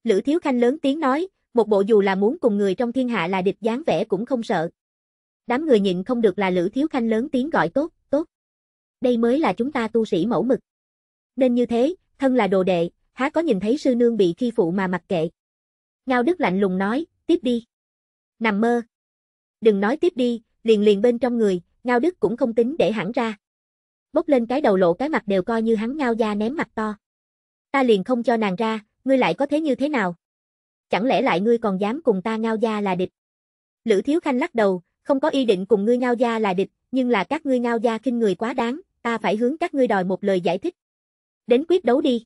Lữ Thiếu Khanh lớn tiếng nói, một bộ dù là muốn cùng người trong thiên hạ là địch dáng vẻ cũng không sợ đám người nhịn không được là Lữ Thiếu Khanh lớn tiếng gọi tốt, tốt. Đây mới là chúng ta tu sĩ mẫu mực. Nên như thế, thân là đồ đệ, há có nhìn thấy sư nương bị khi phụ mà mặc kệ. Ngao Đức lạnh lùng nói, tiếp đi. Nằm mơ. Đừng nói tiếp đi, liền liền bên trong người, Ngao Đức cũng không tính để hẳn ra. Bốc lên cái đầu lộ cái mặt đều coi như hắn Ngao da ném mặt to. Ta liền không cho nàng ra, ngươi lại có thế như thế nào? Chẳng lẽ lại ngươi còn dám cùng ta Ngao da là địch? Lữ Thiếu Khanh lắc đầu, không có ý định cùng ngươi ngao gia là địch, nhưng là các ngươi ngao gia khinh người quá đáng, ta phải hướng các ngươi đòi một lời giải thích. Đến quyết đấu đi.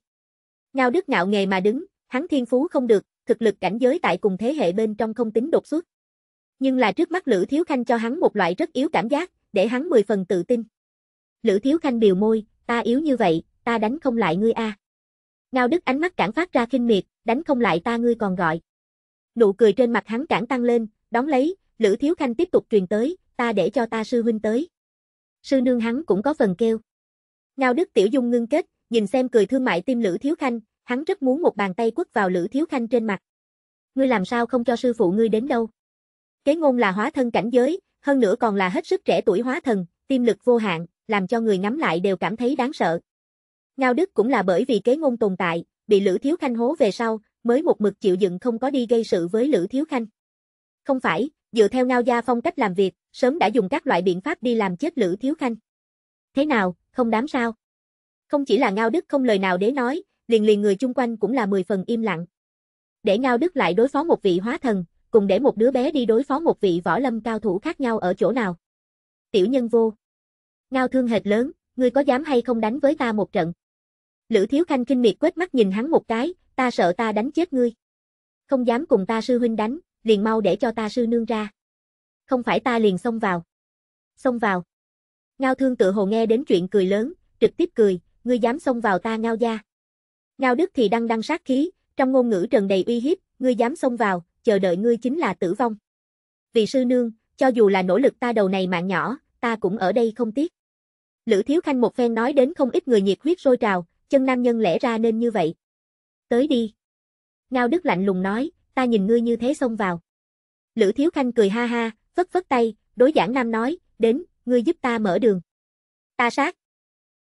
Ngao Đức ngạo nghề mà đứng, hắn thiên phú không được, thực lực cảnh giới tại cùng thế hệ bên trong không tính đột xuất. Nhưng là trước mắt Lữ Thiếu Khanh cho hắn một loại rất yếu cảm giác, để hắn mười phần tự tin. Lữ Thiếu Khanh biểu môi, ta yếu như vậy, ta đánh không lại ngươi a. Ngao Đức ánh mắt cản phát ra khinh miệt, đánh không lại ta ngươi còn gọi. Nụ cười trên mặt hắn cản tăng lên, đón lấy, Lữ Thiếu Khanh tiếp tục truyền tới, ta để cho ta sư huynh tới. Sư nương hắn cũng có phần kêu. Ngao Đức Tiểu Dung ngưng kết, nhìn xem cười thương mại tim Lữ Thiếu Khanh, hắn rất muốn một bàn tay quất vào Lữ Thiếu Khanh trên mặt. Ngươi làm sao không cho sư phụ ngươi đến đâu? Kế ngôn là hóa thân cảnh giới, hơn nữa còn là hết sức trẻ tuổi hóa thần, tiêm lực vô hạn, làm cho người ngắm lại đều cảm thấy đáng sợ. Ngao Đức cũng là bởi vì kế ngôn tồn tại, bị Lữ Thiếu Khanh hố về sau, mới một mực chịu dựng không có đi gây sự với Lữ Thiếu Khanh. Không phải, Dựa theo Ngao Gia phong cách làm việc, sớm đã dùng các loại biện pháp đi làm chết Lữ Thiếu Khanh. Thế nào, không đám sao? Không chỉ là Ngao Đức không lời nào để nói, liền liền người chung quanh cũng là mười phần im lặng. Để Ngao Đức lại đối phó một vị hóa thần, cùng để một đứa bé đi đối phó một vị võ lâm cao thủ khác nhau ở chỗ nào. Tiểu nhân vô. Ngao thương hệt lớn, ngươi có dám hay không đánh với ta một trận? Lữ Thiếu Khanh kinh miệt quét mắt nhìn hắn một cái, ta sợ ta đánh chết ngươi. Không dám cùng ta sư huynh đánh, liền mau để cho ta sư nương ra. Không phải ta liền xông vào. Xông vào. Ngao thương tự hồ nghe đến chuyện cười lớn, trực tiếp cười, ngươi dám xông vào ta ngao gia. Ngao đức thì đăng đăng sát khí, trong ngôn ngữ trần đầy uy hiếp, ngươi dám xông vào, chờ đợi ngươi chính là tử vong. Vì sư nương, cho dù là nỗ lực ta đầu này mạng nhỏ, ta cũng ở đây không tiếc. Lữ Thiếu Khanh một phen nói đến không ít người nhiệt huyết rôi trào, chân nam nhân lẽ ra nên như vậy. Tới đi. Ngao Đức lạnh lùng nói, ta nhìn ngươi như thế xông vào. Lữ Thiếu Khanh cười ha ha, vất vất tay, đối giảng nam nói, đến, ngươi giúp ta mở đường. Ta sát.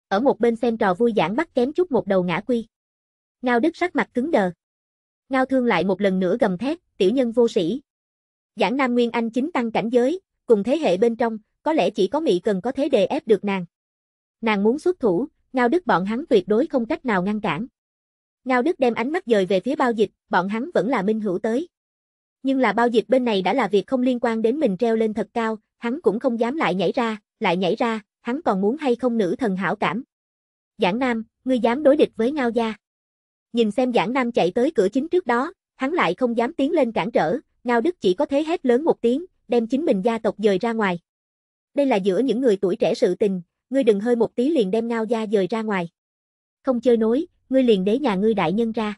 Ở một bên xem trò vui giảng bắt kém chút một đầu ngã quy. Ngao Đức sắc mặt cứng đờ. Ngao Thương lại một lần nữa gầm thét, tiểu nhân vô sĩ. Giảng Nam Nguyên Anh chính tăng cảnh giới, cùng thế hệ bên trong, có lẽ chỉ có Mỹ cần có thế đề ép được nàng. Nàng muốn xuất thủ, Ngao Đức bọn hắn tuyệt đối không cách nào ngăn cản. Ngao Đức đem ánh mắt dời về phía bao dịch, bọn hắn vẫn là minh hữu tới. Nhưng là bao dịch bên này đã là việc không liên quan đến mình treo lên thật cao, hắn cũng không dám lại nhảy ra, lại nhảy ra, hắn còn muốn hay không nữ thần hảo cảm. Giảng Nam, ngươi dám đối địch với Ngao Gia. Nhìn xem Giảng Nam chạy tới cửa chính trước đó, hắn lại không dám tiến lên cản trở, Ngao Đức chỉ có thế hét lớn một tiếng, đem chính mình gia tộc dời ra ngoài. Đây là giữa những người tuổi trẻ sự tình, ngươi đừng hơi một tí liền đem Ngao Gia dời ra ngoài. Không chơi nối, ngươi liền đế nhà ngươi đại nhân ra.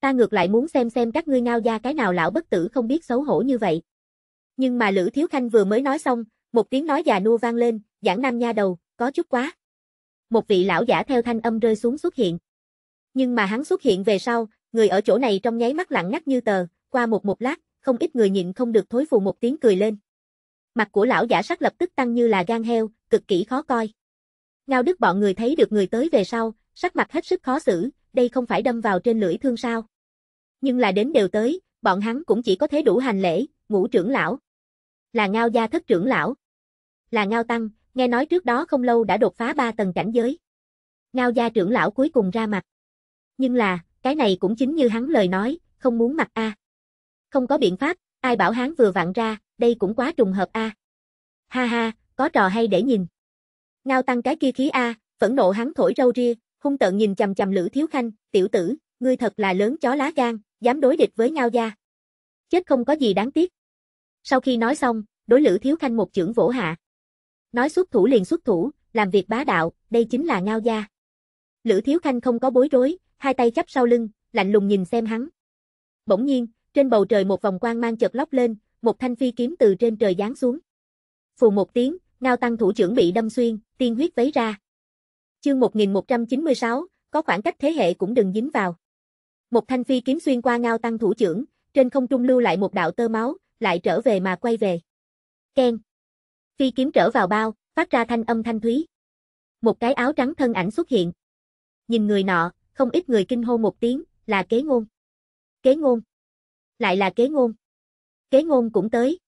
Ta ngược lại muốn xem xem các ngươi ngao gia cái nào lão bất tử không biết xấu hổ như vậy. Nhưng mà Lữ Thiếu Khanh vừa mới nói xong, một tiếng nói già nua vang lên, giảng nam nha đầu, có chút quá. Một vị lão giả theo thanh âm rơi xuống xuất hiện. Nhưng mà hắn xuất hiện về sau, người ở chỗ này trong nháy mắt lặng ngắt như tờ, qua một một lát, không ít người nhịn không được thối phù một tiếng cười lên. Mặt của lão giả sắc lập tức tăng như là gan heo, cực kỳ khó coi. Ngao Đức bọn người thấy được người tới về sau, sắc mặt hết sức khó xử, đây không phải đâm vào trên lưỡi thương sao. Nhưng là đến đều tới, bọn hắn cũng chỉ có thế đủ hành lễ, ngũ trưởng lão. Là ngao gia thất trưởng lão. Là ngao tăng, nghe nói trước đó không lâu đã đột phá ba tầng cảnh giới. Ngao gia trưởng lão cuối cùng ra mặt. Nhưng là, cái này cũng chính như hắn lời nói, không muốn mặt a. Không có biện pháp, ai bảo hắn vừa vặn ra, đây cũng quá trùng hợp a. Ha ha, có trò hay để nhìn. Ngao tăng cái kia khí a, à, phẫn nộ hắn thổi râu ria, hung tợn nhìn chầm chầm Lữ Thiếu Khanh, tiểu tử, ngươi thật là lớn chó lá gan, dám đối địch với Ngao Gia. Chết không có gì đáng tiếc. Sau khi nói xong, đối Lữ Thiếu Khanh một chưởng vỗ hạ. Nói xuất thủ liền xuất thủ, làm việc bá đạo, đây chính là Ngao Gia. Lữ Thiếu Khanh không có bối rối, hai tay chắp sau lưng, lạnh lùng nhìn xem hắn. Bỗng nhiên, trên bầu trời một vòng quang mang chợt lóe lên, một thanh phi kiếm từ trên trời giáng xuống. Phù một tiếng, Ngao Tăng thủ trưởng bị đâm xuyên, tiên huyết vấy ra. Chương 1196, có khoảng cách thế hệ cũng đừng dính vào. Một thanh phi kiếm xuyên qua ngao tăng thủ trưởng, trên không trung lưu lại một đạo tơ máu, lại trở về mà quay về. Ken. Phi kiếm trở vào bao, phát ra thanh âm thanh thúy. Một cái áo trắng thân ảnh xuất hiện. Nhìn người nọ, không ít người kinh hô một tiếng, là kế ngôn. Kế ngôn. Lại là kế ngôn. Kế ngôn cũng tới.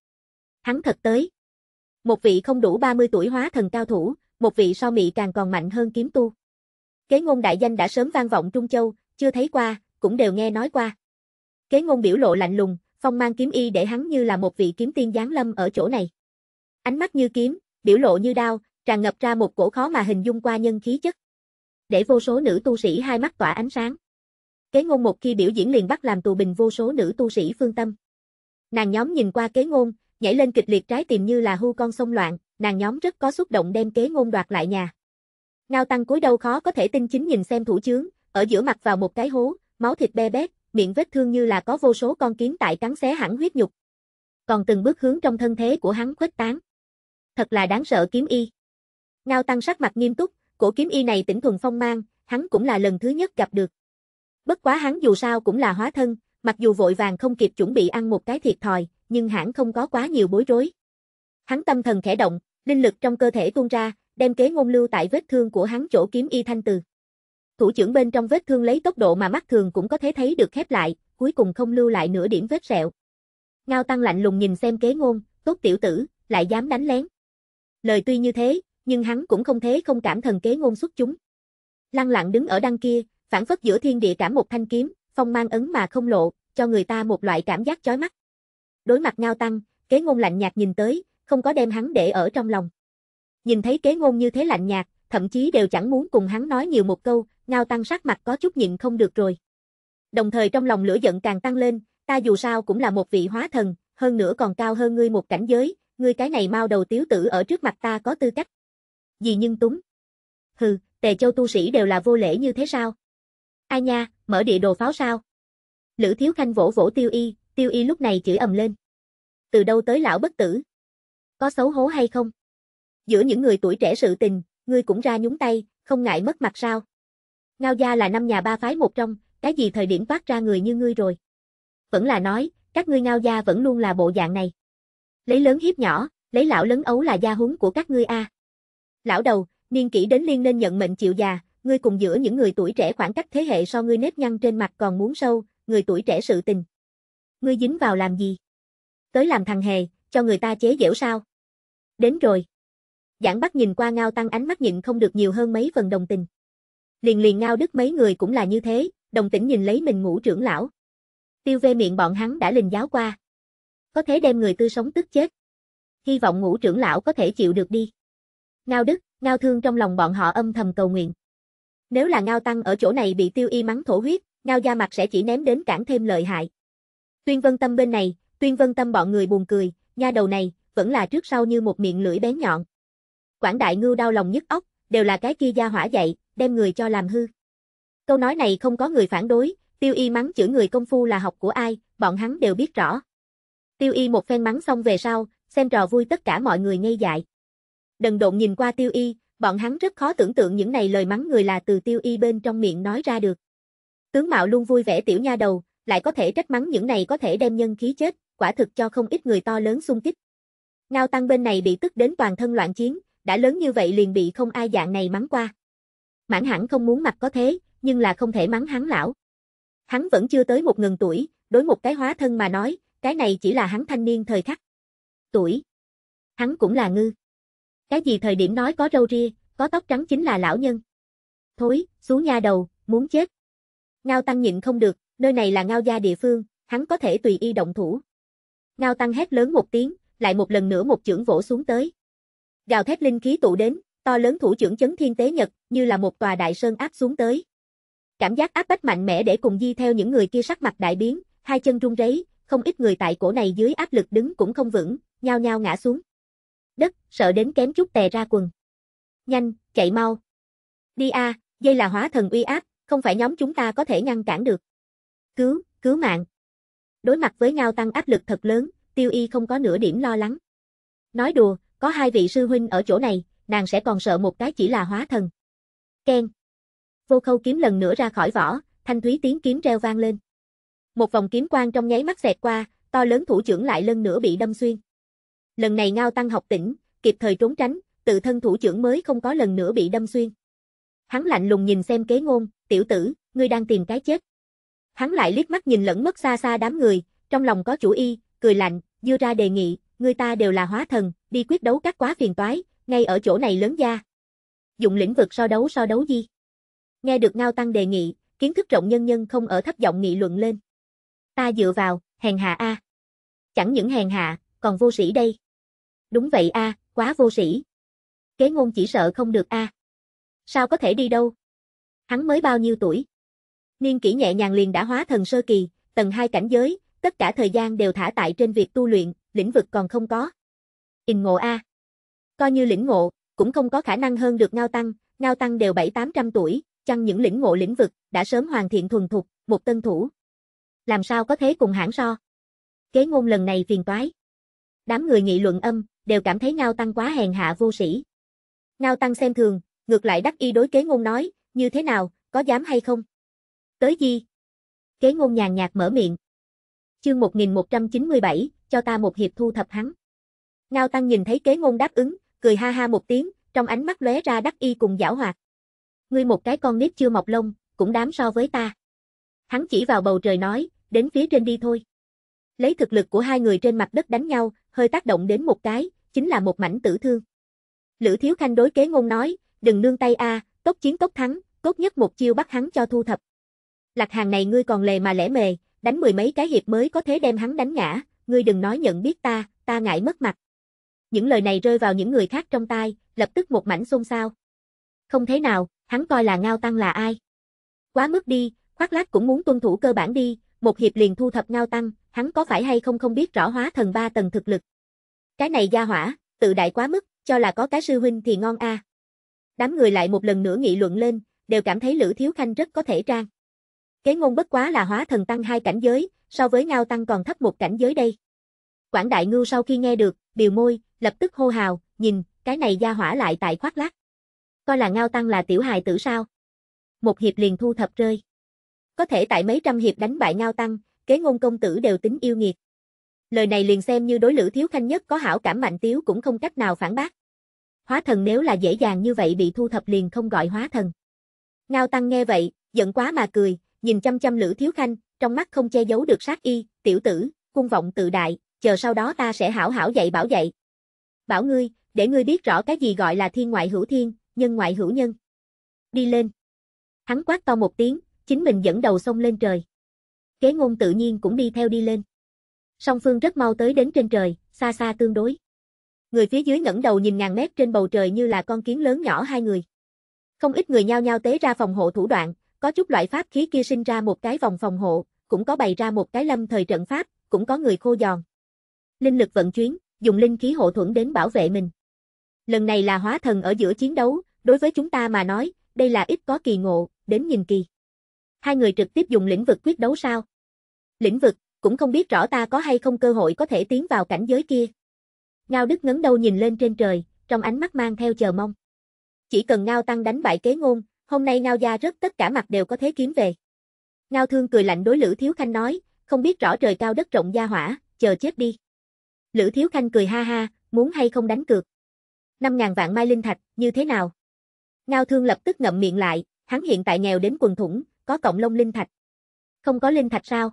Hắn thật tới. Một vị không đủ 30 tuổi hóa thần cao thủ, một vị so mị càng còn mạnh hơn kiếm tu. Kế ngôn đại danh đã sớm vang vọng Trung Châu, chưa thấy qua, cũng đều nghe nói qua. Kế ngôn biểu lộ lạnh lùng, phong mang kiếm y để hắn như là một vị kiếm tiên giáng lâm ở chỗ này. Ánh mắt như kiếm, biểu lộ như đao, tràn ngập ra một cổ khó mà hình dung qua nhân khí chất. Để vô số nữ tu sĩ hai mắt tỏa ánh sáng. Kế ngôn một khi biểu diễn liền bắt làm tù bình vô số nữ tu sĩ phương tâm. Nàng nhóm nhìn qua kế ngôn, nhảy lên kịch liệt trái tim như là hưu con sông loạn, nàng nhóm rất có xúc động đem kế ngôn đoạt lại nhà. Ngao tăng cúi đầu khó có thể tin chính nhìn xem thủ chướng, ở giữa mặt vào một cái hố, máu thịt be bét, miệng vết thương như là có vô số con kiến tại cắn xé hẳn huyết nhục. Còn từng bước hướng trong thân thế của hắn khuếch tán. Thật là đáng sợ kiếm y. Ngao tăng sắc mặt nghiêm túc, cổ kiếm y này tỉnh thuần phong mang, hắn cũng là lần thứ nhất gặp được. Bất quá hắn dù sao cũng là hóa thân, mặc dù vội vàng không kịp chuẩn bị ăn một cái thiệt thòi, nhưng hãng không có quá nhiều bối rối. Hắn tâm thần khẽ động, linh lực trong cơ thể tuôn ra, đem kế ngôn lưu tại vết thương của hắn chỗ kiếm y thanh từ. Thủ trưởng bên trong vết thương lấy tốc độ mà mắt thường cũng có thể thấy được khép lại, cuối cùng không lưu lại nửa điểm vết sẹo. Ngao Tăng lạnh lùng nhìn xem kế ngôn, tốt tiểu tử, lại dám đánh lén. Lời tuy như thế, nhưng hắn cũng không thế không cảm thần kế ngôn xuất chúng. Lăng lặng đứng ở đằng kia, phản phất giữa thiên địa cảm một thanh kiếm, phong mang ấn mà không lộ, cho người ta một loại cảm giác chói mắt. Đối mặt ngao tăng, kế ngôn lạnh nhạt nhìn tới, không có đem hắn để ở trong lòng. Nhìn thấy kế ngôn như thế lạnh nhạt, thậm chí đều chẳng muốn cùng hắn nói nhiều một câu, ngao tăng sắc mặt có chút nhịn không được rồi. Đồng thời trong lòng lửa giận càng tăng lên, ta dù sao cũng là một vị hóa thần, hơn nữa còn cao hơn ngươi một cảnh giới, ngươi cái này mau đầu tiếu tử ở trước mặt ta có tư cách. Gì nhưng túng. Hừ, tề châu tu sĩ đều là vô lễ như thế sao? Ai nha, mở địa đồ pháo sao? Lữ Thiếu Khanh vỗ vỗ tiêu y, Tiêu y lúc này chửi ầm lên. Từ đâu tới lão bất tử? Có xấu hố hay không? Giữa những người tuổi trẻ sự tình, ngươi cũng ra nhúng tay, không ngại mất mặt sao? Ngao gia là năm nhà ba phái một trong, cái gì thời điểm phát ra người như ngươi rồi? Vẫn là nói, các ngươi ngao gia vẫn luôn là bộ dạng này. Lấy lớn hiếp nhỏ, lấy lão lớn ấu là gia húng của các ngươi a. À. Lão đầu, niên kỷ đến liên nên nhận mệnh chịu già, ngươi cùng giữa những người tuổi trẻ khoảng cách thế hệ so ngươi nếp nhăn trên mặt còn muốn sâu, người tuổi trẻ sự tình ngươi dính vào làm gì? Tới làm thằng hề, cho người ta chế giễu sao? Đến rồi. Giảng bắt nhìn qua Ngao Tăng ánh mắt nhịn không được nhiều hơn mấy phần đồng tình. Liền liền Ngao Đức mấy người cũng là như thế, đồng tình nhìn lấy mình ngũ trưởng lão. Tiêu Vê miệng bọn hắn đã lình giáo qua. Có thể đem người tư sống tức chết. Hy vọng ngũ trưởng lão có thể chịu được đi. Ngao Đức, Ngao Thương trong lòng bọn họ âm thầm cầu nguyện. Nếu là Ngao Tăng ở chỗ này bị Tiêu Y mắng thổ huyết, Ngao gia mặt sẽ chỉ ném đến cản thêm lợi hại. Tuyên Vân Tâm bên này, Tuyên Vân Tâm bọn người buồn cười, nha đầu này, vẫn là trước sau như một miệng lưỡi bén nhọn. Quảng Đại Ngưu đau lòng nhất ốc, đều là cái kia gia hỏa dậy, đem người cho làm hư. Câu nói này không có người phản đối, Tiêu Y mắng chửi người công phu là học của ai, bọn hắn đều biết rõ. Tiêu Y một phen mắng xong về sau, xem trò vui tất cả mọi người ngây dại. Đần độn nhìn qua Tiêu Y, bọn hắn rất khó tưởng tượng những này lời mắng người là từ Tiêu Y bên trong miệng nói ra được. Tướng mạo luôn vui vẻ tiểu nha đầu, lại có thể trách mắng những này có thể đem nhân khí chết, quả thực cho không ít người to lớn xung kích. Ngao Tăng bên này bị tức đến toàn thân loạn chiến, đã lớn như vậy liền bị không ai dạng này mắng qua. Mãn hẳn không muốn mặt có thế, nhưng là không thể mắng hắn lão. Hắn vẫn chưa tới một ngần tuổi, đối một cái hóa thân mà nói, cái này chỉ là hắn thanh niên thời khắc. Tuổi. Hắn cũng là ngư. Cái gì thời điểm nói có râu ria, có tóc trắng chính là lão nhân. Thối, xuống nha đầu, muốn chết. Ngao Tăng nhịn không được, nơi này là ngao gia địa phương, hắn có thể tùy y động thủ. Ngao tăng hét lớn một tiếng, lại một lần nữa một chưởng vỗ xuống tới. Gào thét linh khí tụ đến, to lớn thủ trưởng chấn thiên tế nhật, như là một tòa đại sơn áp xuống tới. Cảm giác áp bách mạnh mẽ để cùng di theo những người kia sắc mặt đại biến, hai chân run rẩy, không ít người tại cổ này dưới áp lực đứng cũng không vững, nhao nhao ngã xuống. Đất, sợ đến kém chút tè ra quần. Nhanh, chạy mau. Đi a, à, dây là hóa thần uy áp, không phải nhóm chúng ta có thể ngăn cản được. Cứu, cứu mạng. Đối mặt với Ngao Tăng áp lực thật lớn, Tiêu Y không có nửa điểm lo lắng. Nói đùa, có hai vị sư huynh ở chỗ này, nàng sẽ còn sợ một cái chỉ là hóa thần. Ken. Vô khâu kiếm lần nữa ra khỏi vỏ, thanh thúy tiếng kiếm treo vang lên. Một vòng kiếm quang trong nháy mắt xẹt qua, to lớn thủ trưởng lại lần nữa bị đâm xuyên. Lần này Ngao Tăng học tỉnh, kịp thời trốn tránh, tự thân thủ trưởng mới không có lần nữa bị đâm xuyên. Hắn lạnh lùng nhìn xem kế ngôn, tiểu tử, ngươi đang tìm cái chết. Hắn lại liếc mắt nhìn lẫn mất xa xa đám người, trong lòng có chủ y, cười lạnh, đưa ra đề nghị, người ta đều là hóa thần, đi quyết đấu các quá phiền toái, ngay ở chỗ này lớn gia. Dụng lĩnh vực so đấu so đấu gì? Nghe được Ngao Tăng đề nghị, kiến thức rộng nhân nhân không ở thấp giọng nghị luận lên. Ta dựa vào, hèn hạ a. Chẳng những hèn hạ, còn vô sĩ đây. Đúng vậy a, quá vô sĩ. Kế ngôn chỉ sợ không được a. Sao có thể đi đâu? Hắn mới bao nhiêu tuổi? Niên kỷ nhẹ nhàng liền đã hóa thần sơ kỳ, tầng hai cảnh giới, tất cả thời gian đều thả tại trên việc tu luyện, lĩnh vực còn không có. Ình ngộ A. Coi như lĩnh ngộ, cũng không có khả năng hơn được Ngao Tăng, Ngao Tăng đều 7-800 tuổi, chăng những lĩnh ngộ lĩnh vực, đã sớm hoàn thiện thuần thục, một tân thủ. Làm sao có thế cùng hãng so? Kế ngôn lần này phiền toái. Đám người nghị luận âm, đều cảm thấy Ngao Tăng quá hèn hạ vô sĩ. Ngao Tăng xem thường, ngược lại đắc y đối kế ngôn nói, như thế nào, có dám hay không? Tới gì? Kế ngôn nhàn nhạt mở miệng. Chương 1197, cho ta một hiệp thu thập hắn. Ngao Tăng nhìn thấy kế ngôn đáp ứng, cười ha ha một tiếng, trong ánh mắt lóe ra đắc y cùng giảo hoạt. Ngươi một cái con nít chưa mọc lông, cũng đám so với ta. Hắn chỉ vào bầu trời nói, đến phía trên đi thôi. Lấy thực lực của hai người trên mặt đất đánh nhau, hơi tác động đến một cái, chính là một mảnh tử thương. Lữ Thiếu Khanh đối kế ngôn nói, đừng nương tay a, à, tốc chiến tốc thắng, tốt nhất một chiêu bắt hắn cho thu thập. Lạc hàng này ngươi còn lề mà lẻ mề, đánh mười mấy cái hiệp mới có thế đem hắn đánh ngã, ngươi đừng nói nhận biết ta, ta ngại mất mặt. Những lời này rơi vào những người khác trong tai, lập tức một mảnh xôn xao. Không thế nào, hắn coi là Ngao Tăng là ai. Quá mức đi, khoác lác cũng muốn tuân thủ cơ bản đi, một hiệp liền thu thập Ngao Tăng, hắn có phải hay không không biết rõ hóa thần ba tầng thực lực. Cái này gia hỏa, tự đại quá mức, cho là có cái sư huynh thì ngon a. À. Đám người lại một lần nữa nghị luận lên, đều cảm thấy Lữ Thiếu Khanh rất có thể trang. Kế ngôn bất quá là hóa thần tăng hai cảnh giới, so với ngao tăng còn thấp một cảnh giới đây. Quảng đại ngưu sau khi nghe được, điều môi, lập tức hô hào, nhìn, cái này gia hỏa lại tại khoác lác. Coi là ngao tăng là tiểu hài tử sao. Một hiệp liền thu thập rơi. Có thể tại mấy trăm hiệp đánh bại ngao tăng, kế ngôn công tử đều tính yêu nghiệt. Lời này liền xem như đối lữ thiếu khanh nhất có hảo cảm mạnh tiếu cũng không cách nào phản bác. Hóa thần nếu là dễ dàng như vậy bị thu thập liền không gọi hóa thần. Ngao tăng nghe vậy, giận quá mà cười, nhìn chăm chăm Lữ Thiếu Khanh, trong mắt không che giấu được sát y, tiểu tử, cung vọng tự đại, chờ sau đó ta sẽ hảo hảo dạy bảo dạy. Bảo ngươi, để ngươi biết rõ cái gì gọi là thiên ngoại hữu thiên, nhân ngoại hữu nhân. Đi lên. Hắn quát to một tiếng, chính mình dẫn đầu sông lên trời. Kế ngôn tự nhiên cũng đi theo đi lên. Song phương rất mau tới đến trên trời, xa xa tương đối. Người phía dưới ngẩng đầu nhìn ngàn mét trên bầu trời như là con kiến lớn nhỏ hai người. Không ít người nhao nhao tế ra phòng hộ thủ đoạn, có chút loại pháp khí kia sinh ra một cái vòng phòng hộ, cũng có bày ra một cái lâm thời trận pháp, cũng có người khô giòn. Linh lực vận chuyến, dùng linh khí hộ thuẫn đến bảo vệ mình. Lần này là hóa thần ở giữa chiến đấu, đối với chúng ta mà nói, đây là ít có kỳ ngộ, đến nhìn kỳ. Hai người trực tiếp dùng lĩnh vực quyết đấu sao? Lĩnh vực, cũng không biết rõ ta có hay không cơ hội có thể tiến vào cảnh giới kia. Ngao Đức ngấn đầu nhìn lên trên trời, trong ánh mắt mang theo chờ mong. Chỉ cần Ngao Tăng đánh bại kế ngôn, hôm nay ngao gia rất tất cả mặt đều có thế kiếm về. Ngao thương cười lạnh đối Lữ Thiếu Khanh nói, không biết rõ trời cao đất rộng gia hỏa, chờ chết đi. Lữ Thiếu Khanh cười ha ha, muốn hay không đánh cược. Năm ngàn vạn mai linh thạch, như thế nào? Ngao thương lập tức ngậm miệng lại, hắn hiện tại nghèo đến quần thủng, có cộng lông linh thạch. Không có linh thạch sao?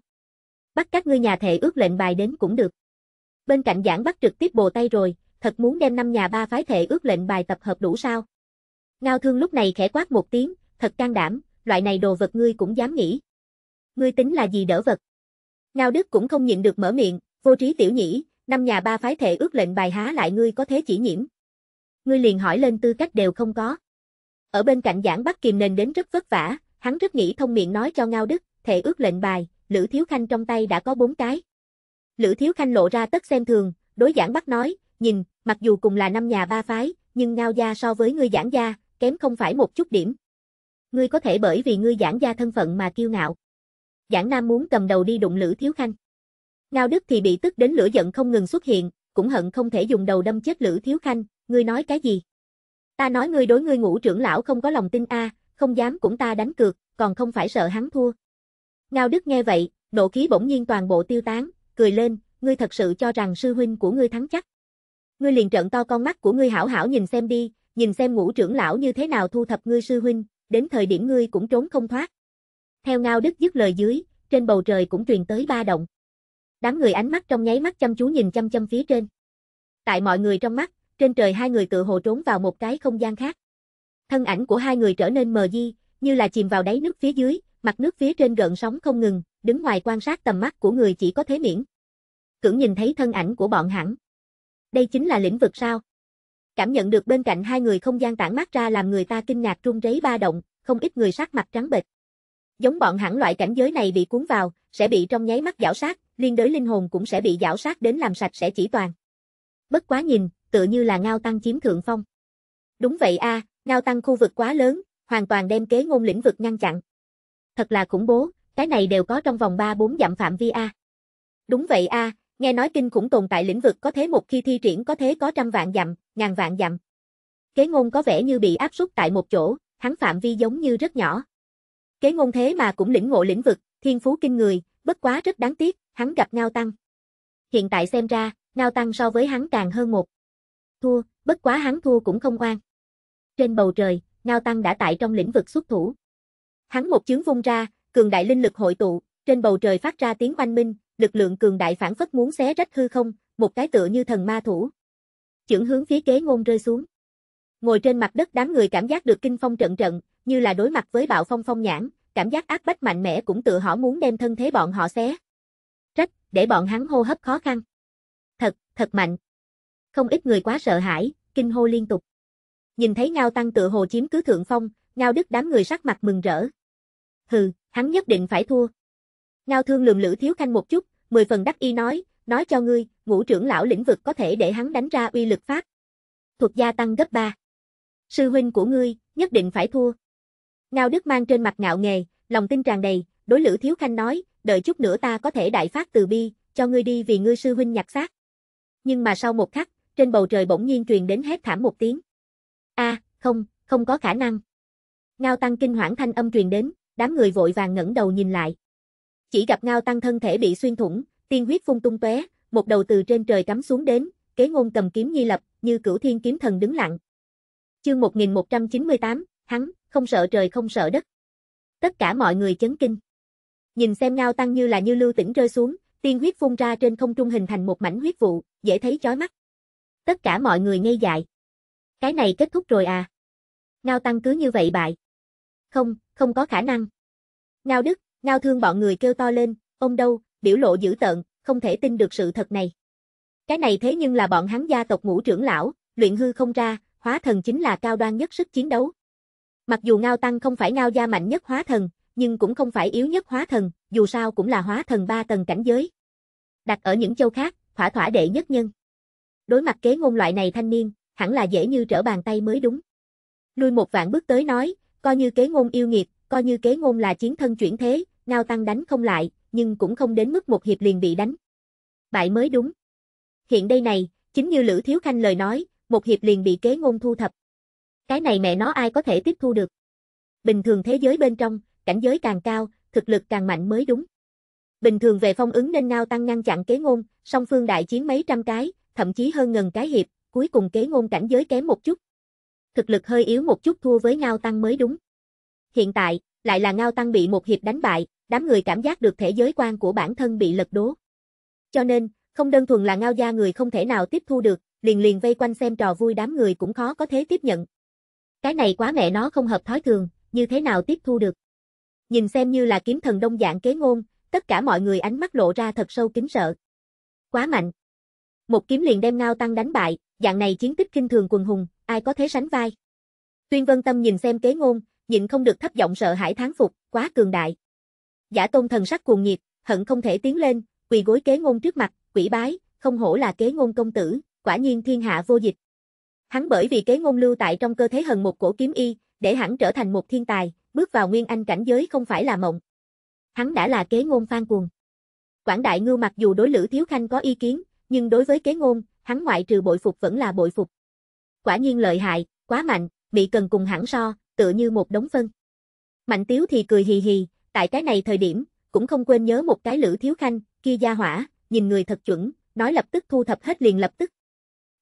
Bắt các ngươi nhà thệ ước lệnh bài đến cũng được. Bên cạnh giảng bắt trực tiếp bồ tay rồi, thật muốn đem năm nhà ba phái thệ ước lệnh bài tập hợp đủ sao? Ngao thương lúc này khẽ quát một tiếng, thật can đảm, loại này đồ vật ngươi cũng dám nghĩ. Ngươi tính là gì đỡ vật? Ngao Đức cũng không nhịn được mở miệng, vô trí tiểu nhĩ, năm nhà ba phái thể ước lệnh bài há lại ngươi có thế chỉ nhiễm. Ngươi liền hỏi lên tư cách đều không có. Ở bên cạnh giảng bắt kìm nền đến rất vất vả, hắn rất nghĩ thông miệng nói cho Ngao Đức, thể ước lệnh bài, Lữ Thiếu Khanh trong tay đã có bốn cái. Lữ Thiếu Khanh lộ ra tất xem thường, đối giảng bắt nói, nhìn, mặc dù cùng là năm nhà ba phái, nhưng Ngao gia so với ngươi giảng gia, kém không phải một chút điểm. Ngươi có thể bởi vì ngươi giảng gia thân phận mà kiêu ngạo. Giảng Nam muốn cầm đầu đi đụng Lữ Thiếu Khanh. Ngao Đức thì bị tức đến lửa giận không ngừng xuất hiện, cũng hận không thể dùng đầu đâm chết Lữ Thiếu Khanh, ngươi nói cái gì? Ta nói ngươi đối ngươi ngũ trưởng lão không có lòng tin a, không dám cũng ta đánh cược, còn không phải sợ hắn thua. Ngao Đức nghe vậy, nộ khí bỗng nhiên toàn bộ tiêu tán, cười lên, ngươi thật sự cho rằng sư huynh của ngươi thắng chắc. Ngươi liền trợn to con mắt của ngươi hảo hảo nhìn xem đi, nhìn xem ngũ trưởng lão như thế nào thu thập ngươi sư huynh, đến thời điểm ngươi cũng trốn không thoát. Theo ngao đức dứt lời dưới, trên bầu trời cũng truyền tới ba động. Đám người ánh mắt trong nháy mắt chăm chú nhìn chăm chăm phía trên. Tại mọi người trong mắt, trên trời hai người tự hồ trốn vào một cái không gian khác. Thân ảnh của hai người trở nên mờ di, như là chìm vào đáy nước phía dưới, mặt nước phía trên gợn sóng không ngừng, đứng ngoài quan sát tầm mắt của người chỉ có thế miễn. Cưỡng nhìn thấy thân ảnh của bọn hẳn. Đây chính là lĩnh vực sao? Cảm nhận được bên cạnh hai người không gian tản mát ra làm người ta kinh ngạc run rẩy ba động, không ít người sắc mặt trắng bệch. Giống bọn hẳn loại cảnh giới này bị cuốn vào, sẽ bị trong nháy mắt giảo sát, liên đới linh hồn cũng sẽ bị giảo sát đến làm sạch sẽ chỉ toàn. Bất quá nhìn, tựa như là ngao tăng chiếm thượng phong. Đúng vậy a, ngao tăng khu vực quá lớn, hoàn toàn đem kế ngôn lĩnh vực ngăn chặn. Thật là khủng bố, cái này đều có trong vòng 3-4 dặm phạm vi a. Đúng vậy a, nghe nói kinh khủng tồn tại lĩnh vực có thế một khi thi triển có thế có trăm vạn dặm, ngàn vạn dặm. Kế ngôn có vẻ như bị áp suất tại một chỗ, hắn phạm vi giống như rất nhỏ. Kế ngôn thế mà cũng lĩnh ngộ lĩnh vực, thiên phú kinh người, bất quá rất đáng tiếc, hắn gặp Ngao Tăng. Hiện tại xem ra, Ngao Tăng so với hắn càng hơn một. Thua, bất quá hắn thua cũng không oan. Trên bầu trời, Ngao Tăng đã tại trong lĩnh vực xuất thủ. Hắn một chướng vung ra, cường đại linh lực hội tụ, trên bầu trời phát ra tiếng oanh minh, lực lượng cường đại phản phất muốn xé rách hư không, một cái tựa như thần ma thủ, chưởng hướng phía kế ngôn rơi xuống. Ngồi trên mặt đất đám người cảm giác được kinh phong trận trận, như là đối mặt với bạo phong phong nhãn, cảm giác áp bách mạnh mẽ cũng tự họ muốn đem thân thế bọn họ xé. Trách, để bọn hắn hô hấp khó khăn. Thật, thật mạnh. Không ít người quá sợ hãi, kinh hô liên tục. Nhìn thấy Ngao Tăng tự hồ chiếm cứ thượng phong, Ngao Đức đám người sắc mặt mừng rỡ. Hừ, hắn nhất định phải thua. Ngao Thương lườm Lữ Thiếu Khanh một chút, mười phần đắc y nói, nói cho ngươi, ngũ trưởng lão lĩnh vực có thể để hắn đánh ra uy lực pháp. Thuật gia tăng gấp 3. Sư huynh của ngươi, nhất định phải thua. Ngao Đức mang trên mặt ngạo nghề, lòng tin tràn đầy, đối Lữ Thiếu Khanh nói, đợi chút nữa ta có thể đại phát từ bi, cho ngươi đi vì ngươi sư huynh nhặt xác. Nhưng mà sau một khắc, trên bầu trời bỗng nhiên truyền đến hét thảm một tiếng. A, à, không, không có khả năng. Ngao Tăng kinh hoảng thanh âm truyền đến, đám người vội vàng ngẩng đầu nhìn lại. Chỉ gặp Ngao Tăng thân thể bị xuyên thủng, tiên huyết phun tung tóe, một đầu từ trên trời cắm xuống đến, kế ngôn cầm kiếm nhi lập, như cửu thiên kiếm thần đứng lặng. Chương 1198, hắn, không sợ trời không sợ đất. Tất cả mọi người chấn kinh. Nhìn xem ngao tăng như là như lưu tỉnh rơi xuống, tiên huyết phun ra trên không trung hình thành một mảnh huyết vụ, dễ thấy chói mắt. Tất cả mọi người ngây dại. Cái này kết thúc rồi à? Ngao tăng cứ như vậy bại. Không, không có khả năng. Ngao đức, ngao thương bọn người kêu to lên, ông đâu, biểu lộ dữ tợn, không thể tin được sự thật này. Cái này thế nhưng là bọn hắn gia tộc ngũ trưởng lão, luyện hư không ra, hóa thần chính là cao đoan nhất sức chiến đấu. Mặc dù Ngao Tăng không phải Ngao gia mạnh nhất hóa thần, nhưng cũng không phải yếu nhất hóa thần, dù sao cũng là hóa thần ba tầng cảnh giới. Đặt ở những châu khác, thỏa thỏa đệ nhất nhân. Đối mặt kế ngôn loại này thanh niên, hẳn là dễ như trở bàn tay mới đúng. Lui một vạn bước tới nói, coi như kế ngôn yêu nghiệt, coi như kế ngôn là chiến thân chuyển thế, Ngao Tăng đánh không lại, nhưng cũng không đến mức một hiệp liền bị đánh. Bại mới đúng. Hiện đây này, chính như Lữ Thiếu Khanh lời nói, một hiệp liền bị kế ngôn thu thập. Cái này mẹ nó ai có thể tiếp thu được. Bình thường thế giới bên trong, cảnh giới càng cao, thực lực càng mạnh mới đúng. Bình thường về phong ứng nên ngao tăng ngăn chặn kế ngôn, song phương đại chiến mấy trăm cái, thậm chí hơn ngần cái hiệp, cuối cùng kế ngôn cảnh giới kém một chút. Thực lực hơi yếu một chút thua với ngao tăng mới đúng. Hiện tại, lại là ngao tăng bị một hiệp đánh bại, đám người cảm giác được thế giới quan của bản thân bị lật đố. Cho nên, không đơn thuần là ngao gia người không thể nào tiếp thu được, liền liền vây quanh xem trò vui đám người cũng khó có thế tiếp nhận. Cái này quá mẹ nó không hợp thói thường, như thế nào tiếp thu được. Nhìn xem như là kiếm thần đông dạng kế ngôn, tất cả mọi người ánh mắt lộ ra thật sâu kính sợ. Quá mạnh. Một kiếm liền đem ngao tăng đánh bại, dạng này chiến tích kinh thường quần hùng, ai có thế sánh vai. Tuyên vân tâm nhìn xem kế ngôn, nhịn không được thấp giọng sợ hãi thán phục, quá cường đại. Giả tôn thần sắc cuồng nhiệt, hận không thể tiến lên, quỳ gối kế ngôn trước mặt, quỷ bái, không hổ là kế ngôn công tử, quả nhiên thiên hạ vô dịch. Hắn bởi vì kế ngôn lưu tại trong cơ thế hần một cổ kiếm y, để hắn trở thành một thiên tài, bước vào nguyên anh cảnh giới không phải là mộng. Hắn đã là kế ngôn phan cuồng. Quảng đại ngư mặc dù đối Lữ Thiếu Khanh có ý kiến, nhưng đối với kế ngôn, hắn ngoại trừ bội phục vẫn là bội phục. Quả nhiên lợi hại, quá mạnh, bị cần cùng hẳn so, tựa như một đống phân. Mạnh Tiếu thì cười hì hì, Tại cái này thời điểm, cũng không quên nhớ một cái Lữ Thiếu Khanh, kia gia hỏa, nhìn người thật chuẩn, nói lập tức thu thập hết liền lập tức.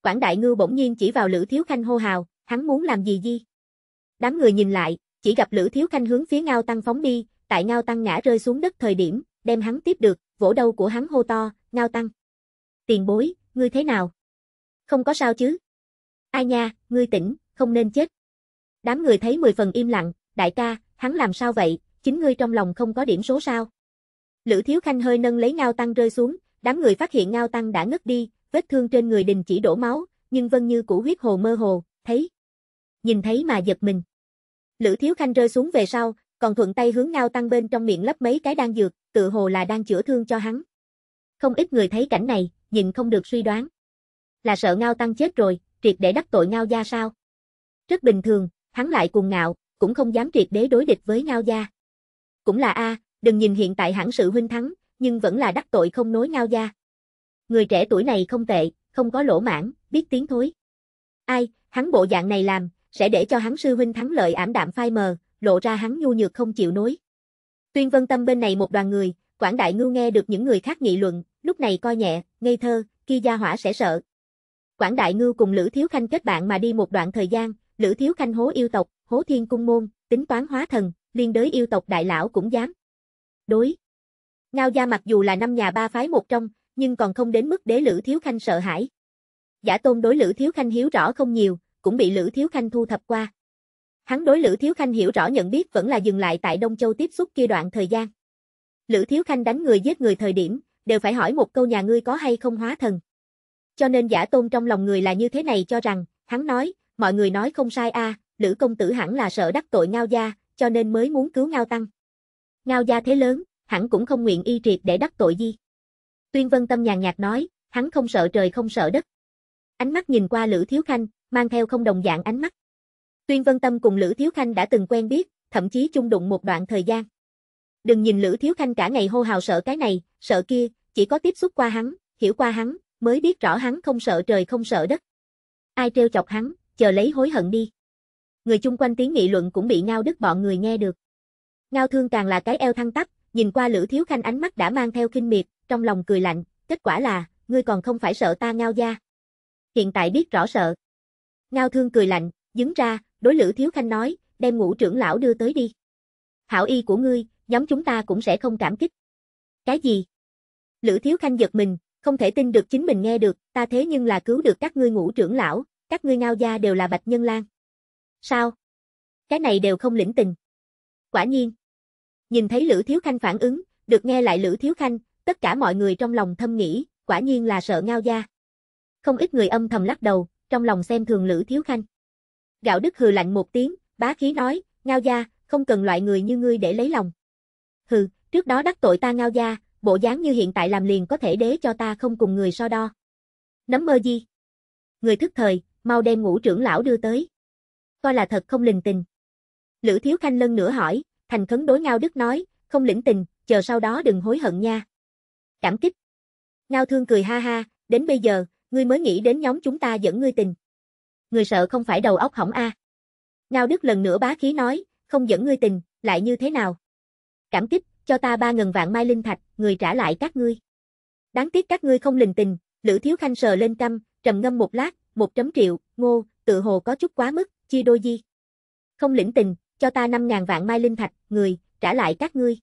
Quảng Đại ngư bỗng nhiên chỉ vào Lữ Thiếu Khanh hô hào, hắn muốn làm gì di? Đám người nhìn lại, chỉ gặp Lữ Thiếu Khanh hướng phía Ngao Tăng phóng đi, tại Ngao Tăng ngã rơi xuống đất thời điểm, đem hắn tiếp được, vỗ đầu của hắn hô to, Ngao Tăng. Tiền bối, ngươi thế nào? Không có sao chứ? Ai nha, ngươi tỉnh, không nên chết. Đám người thấy mười phần im lặng, đại ca, hắn làm sao vậy, chính ngươi trong lòng không có điểm số sao. Lữ Thiếu Khanh hơi nâng lấy ngao tăng rơi xuống, đám người phát hiện ngao tăng đã ngất đi, vết thương trên người đình chỉ đổ máu, nhưng vân như cũ huyết hồ mơ hồ, thấy. Nhìn thấy mà giật mình. Lữ Thiếu Khanh rơi xuống về sau, còn thuận tay hướng ngao tăng bên trong miệng lấp mấy cái đan dược, tự hồ là đang chữa thương cho hắn. Không ít người thấy cảnh này, nhìn không được suy đoán. Là sợ ngao tăng chết rồi, triệt để đắc tội ngao gia sao? Rất bình thường, hắn lại cùng ngạo, cũng không dám triệt đế đối địch với ngao gia cũng là A, đừng nhìn hiện tại hãng sự huynh thắng, nhưng vẫn là đắc tội không nối ngao gia. Người trẻ tuổi này không tệ, không có lỗ mãn, biết tiếng thối. Ai, hắn bộ dạng này làm, sẽ để cho hắn sư huynh thắng lợi ảm đạm phai mờ, lộ ra hắn nhu nhược không chịu nối. Tuyên vân tâm bên này một đoàn người, Quảng Đại Ngưu nghe được những người khác nghị luận, lúc này coi nhẹ, ngây thơ, kia gia hỏa sẽ sợ. Quảng Đại Ngưu cùng Lữ Thiếu Khanh kết bạn mà đi một đoạn thời gian, Lữ Thiếu Khanh hố yêu tộc, hố thiên cung môn, tính toán hóa thần, liên đới yêu tộc đại lão cũng dám. Đối. Ngao gia mặc dù là năm nhà ba phái một trong, nhưng còn không đến mức đế Lữ Thiếu Khanh sợ hãi. Giả tôn đối Lữ Thiếu Khanh hiếu rõ không nhiều, cũng bị Lữ Thiếu Khanh thu thập qua. Hắn đối Lữ Thiếu Khanh hiểu rõ nhận biết vẫn là dừng lại tại Đông Châu tiếp xúc kia đoạn thời gian. Lữ Thiếu Khanh đánh người giết người thời điểm, đều phải hỏi một câu nhà ngươi có hay không hóa thần. Cho nên giả tôn trong lòng người là như thế này cho rằng, hắn nói, mọi người nói không sai a, à, Lữ công tử hẳn là sợ đắc tội ngao gia, cho nên mới muốn cứu Ngao Tăng. Ngao gia thế lớn, hẳn cũng không nguyện y triệt để đắc tội gì. Tuyên Vân Tâm nhàn nhạt nói, hắn không sợ trời không sợ đất. Ánh mắt nhìn qua Lữ Thiếu Khanh, mang theo không đồng dạng ánh mắt. Tuyên Vân Tâm cùng Lữ Thiếu Khanh đã từng quen biết, thậm chí chung đụng một đoạn thời gian. Đừng nhìn Lữ Thiếu Khanh cả ngày hô hào sợ cái này, sợ kia, chỉ có tiếp xúc qua hắn, hiểu qua hắn, mới biết rõ hắn không sợ trời không sợ đất. Ai trêu chọc hắn, chờ lấy hối hận đi người chung quanh tiếng nghị luận cũng bị Ngao Đức bọn người nghe được. Ngao Thương càng là cái eo thăng tắp, nhìn qua Lữ Thiếu Khanh ánh mắt đã mang theo khinh miệt, trong lòng cười lạnh, kết quả là, ngươi còn không phải sợ ta Ngao gia. Hiện tại biết rõ sợ. Ngao Thương cười lạnh, dứng ra, đối Lữ Thiếu Khanh nói, đem ngũ trưởng lão đưa tới đi. Hảo y của ngươi, nhóm chúng ta cũng sẽ không cảm kích. Cái gì? Lữ Thiếu Khanh giật mình, không thể tin được chính mình nghe được, ta thế nhưng là cứu được các ngươi ngũ trưởng lão, các ngươi ngao gia đều là bạch nhân lang. Sao? Cái này đều không lĩnh tình. Quả nhiên. Nhìn thấy Lữ Thiếu Khanh phản ứng, được nghe lại Lữ Thiếu Khanh, tất cả mọi người trong lòng thâm nghĩ, quả nhiên là sợ ngao gia. Không ít người âm thầm lắc đầu, trong lòng xem thường Lữ Thiếu Khanh. Gạo Đức hừ lạnh một tiếng, bá khí nói, ngao gia, không cần loại người như ngươi để lấy lòng. Hừ, trước đó đắc tội ta ngao gia, bộ dáng như hiện tại làm liền có thể đế cho ta không cùng người so đo. Nấm mơ gì? Người thức thời, mau đem ngũ trưởng lão đưa tới coi là thật không lình tình. Lữ Thiếu Khanh lần nữa hỏi, thành khấn đối Ngao Đức nói, không lĩnh tình, chờ sau đó đừng hối hận nha. Cảm kích. Ngao Thương cười ha ha, đến bây giờ, ngươi mới nghĩ đến nhóm chúng ta dẫn ngươi tình. Ngươi sợ không phải đầu óc hỏng a. Ngao Đức lần nữa bá khí nói, không dẫn ngươi tình, lại như thế nào? Cảm kích, cho ta ba ngần vạn mai linh thạch, người trả lại các ngươi. Đáng tiếc các ngươi không lình tình, Lữ Thiếu Khanh sờ lên căm, trầm ngâm một lát, một trăm triệu, ngô, tự hồ có chút quá mức, chia đôi di. Không lĩnh tình, cho ta 5.000 vạn mai linh thạch, người, trả lại các ngươi.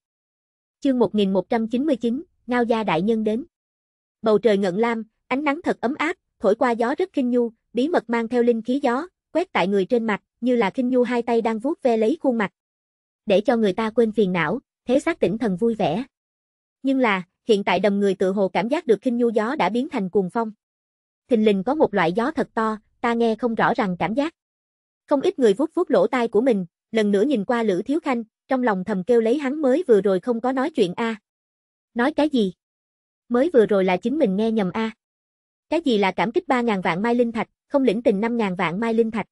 Chương 1199, Ngao gia đại nhân đến. Bầu trời ngận lam, ánh nắng thật ấm áp, thổi qua gió rất kinh nhu, bí mật mang theo linh khí gió, quét tại người trên mặt, như là kinh nhu hai tay đang vuốt ve lấy khuôn mặt. Để cho người ta quên phiền não, thế xác tỉnh thần vui vẻ. Nhưng là, hiện tại đầm người tự hồ cảm giác được kinh nhu gió đã biến thành cuồng phong. Thình lình có một loại gió thật to, ta nghe không rõ ràng cảm giác. Không ít người vuốt vuốt lỗ tai của mình, lần nữa nhìn qua Lữ Thiếu Khanh, trong lòng thầm kêu lấy hắn mới vừa rồi không có nói chuyện a. Nói cái gì? Mới vừa rồi là chính mình nghe nhầm a. Cái gì là cảm kích 3000 vạn mai linh thạch, không lĩnh tình 5000 vạn mai linh thạch.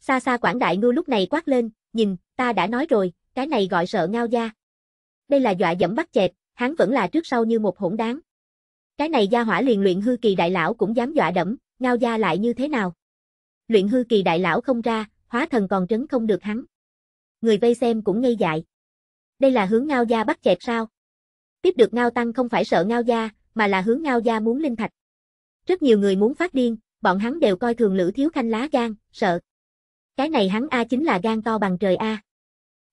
Xa xa Quảng Đại Ngưu lúc này quát lên, nhìn, ta đã nói rồi, cái này gọi sợ ngao gia. Đây là dọa dẫm bắt chẹt, hắn vẫn là trước sau như một hỗn đáng. Cái này gia hỏa liền luyện hư kỳ đại lão cũng dám dọa đẫm, ngao gia lại như thế nào? luyện hư kỳ đại lão không ra, hóa thần còn trấn không được hắn. Người vây xem cũng ngây dại. Đây là hướng ngao gia bắt chẹt sao? Tiếp được ngao tăng không phải sợ ngao gia, mà là hướng ngao gia muốn linh thạch. Rất nhiều người muốn phát điên, bọn hắn đều coi thường lữ thiếu khanh lá gan, sợ. Cái này hắn A chính là gan to bằng trời A.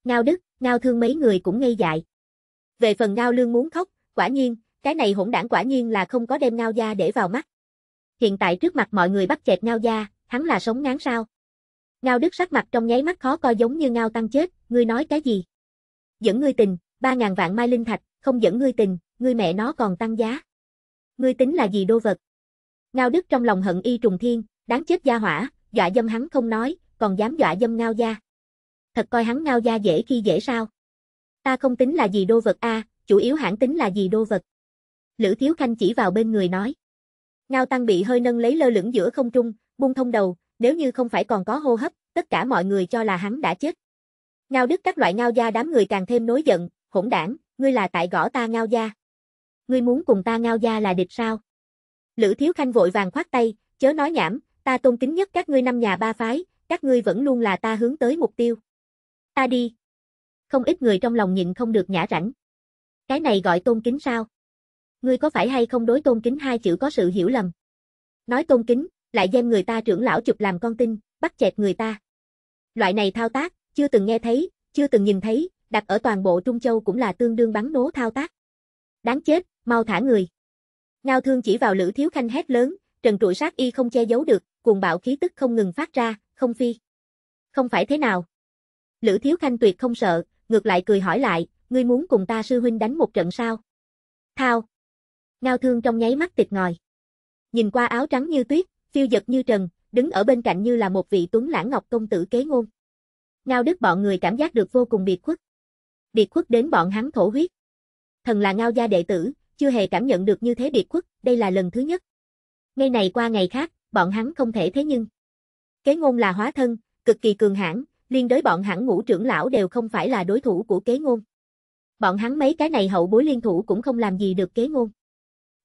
Ngao đức, ngao thương mấy người cũng ngây dại. Về phần ngao lương muốn khóc, quả nhiên, cái này hỗn đảng quả nhiên là không có đem ngao gia để vào mắt. Hiện tại trước mặt mọi người bắt chẹt ngao gia, hắn là sống ngán sao? Ngao Đức sắc mặt trong nháy mắt khó coi giống như ngao tăng chết, ngươi nói cái gì? Dẫn ngươi tình, ba ngàn vạn mai linh thạch, không dẫn ngươi tình, ngươi mẹ nó còn tăng giá. Ngươi tính là gì đô vật? Ngao Đức trong lòng hận y trùng thiên, đáng chết gia hỏa, dọa dâm hắn không nói, còn dám dọa dâm ngao gia. Thật coi hắn ngao gia dễ khi dễ sao? Ta không tính là gì đô vật a, chủ yếu hãng tính là gì đô vật. Lữ Thiếu Khanh chỉ vào bên người nói. Ngao Tăng bị hơi nâng lấy lơ lửng giữa không trung, buông thông đầu, nếu như không phải còn có hô hấp, tất cả mọi người cho là hắn đã chết. Ngao Đức các loại ngao gia đám người càng thêm nối giận, hỗn đảng, ngươi là tại gõ ta ngao gia. Ngươi muốn cùng ta ngao gia là địch sao? Lữ Thiếu Khanh vội vàng khoát tay, chớ nói nhảm, ta tôn kính nhất các ngươi năm nhà ba phái, các ngươi vẫn luôn là ta hướng tới mục tiêu. Ta đi. Không ít người trong lòng nhịn không được nhã rảnh. Cái này gọi tôn kính sao? Ngươi có phải hay không đối tôn kính hai chữ có sự hiểu lầm? Nói tôn kính, lại đem người ta trưởng lão chụp làm con tin, bắt chẹt người ta. Loại này thao tác, chưa từng nghe thấy, chưa từng nhìn thấy, đặt ở toàn bộ Trung Châu cũng là tương đương bắn nố thao tác. Đáng chết, mau thả người. Ngao thương chỉ vào Lữ Thiếu Khanh hét lớn, trần trụi sát y không che giấu được, cuồng bạo khí tức không ngừng phát ra, không phi. Không phải thế nào. Lữ Thiếu Khanh tuyệt không sợ, ngược lại cười hỏi lại, ngươi muốn cùng ta sư huynh đánh một trận sao? Thao. Ngao thương trong nháy mắt tịt ngòi. Nhìn qua áo trắng như tuyết, phiêu giật như trần, đứng ở bên cạnh như là một vị tuấn lãng ngọc công tử kế ngôn. Ngao Đức bọn người cảm giác được vô cùng biệt khuất. Biệt khuất đến bọn hắn thổ huyết. Thần là Ngao gia đệ tử, chưa hề cảm nhận được như thế biệt khuất, đây là lần thứ nhất. Ngày này qua ngày khác, bọn hắn không thể thế nhưng. Kế ngôn là hóa thân, cực kỳ cường hãn, liên đối bọn hắn ngũ trưởng lão đều không phải là đối thủ của kế ngôn. Bọn hắn mấy cái này hậu bối liên thủ cũng không làm gì được kế ngôn.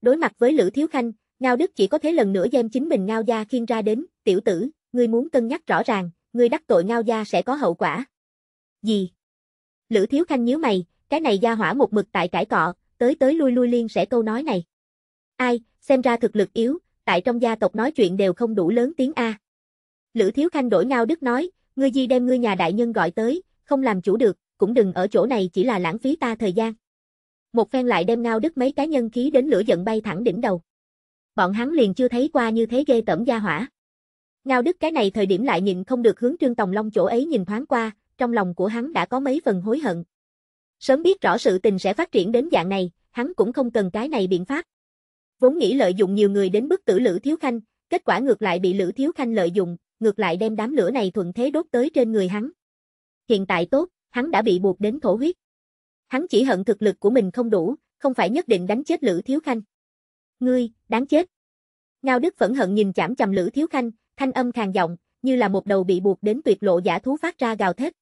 Đối mặt với Lữ Thiếu Khanh, Ngao Đức chỉ có thế lần nữa đem chính mình Ngao Gia khiên ra đến, tiểu tử, ngươi muốn cân nhắc rõ ràng, ngươi đắc tội Ngao Gia sẽ có hậu quả. Gì? Lữ Thiếu Khanh nhíu mày, cái này gia hỏa một mực tại cải cọ, tới tới lui lui liên sẽ câu nói này. Ai, xem ra thực lực yếu, tại trong gia tộc nói chuyện đều không đủ lớn tiếng A. Lữ Thiếu Khanh đổi Ngao Đức nói, ngươi gì đem ngươi nhà đại nhân gọi tới, không làm chủ được, cũng đừng ở chỗ này chỉ là lãng phí ta thời gian. Một phen lại đem Ngao Đức mấy cá nhân khí đến lửa giận bay thẳng đỉnh đầu bọn hắn liền chưa thấy qua như thế ghê tẩm gia hỏa. Ngao Đức cái này thời điểm lại nhịn không được hướng Trương Tòng Long chỗ ấy nhìn thoáng qua, trong lòng của hắn đã có mấy phần hối hận. Sớm biết rõ sự tình sẽ phát triển đến dạng này, hắn cũng không cần cái này biện pháp. Vốn nghĩ lợi dụng nhiều người đến bức tử Lữ Thiếu Khanh, kết quả ngược lại bị Lữ Thiếu Khanh lợi dụng, ngược lại đem đám lửa này thuận thế đốt tới trên người hắn. Hiện tại tốt, hắn đã bị buộc đến thổ huyết. Hắn chỉ hận thực lực của mình không đủ, không phải nhất định đánh chết Lữ Thiếu Khanh. Ngươi, đáng chết. Ngao Đức phẫn hận nhìn chảm chầm Lữ Thiếu Khanh, thanh âm khàn giọng, như là một đầu bị buộc đến tuyệt lộ giả thú phát ra gào thét.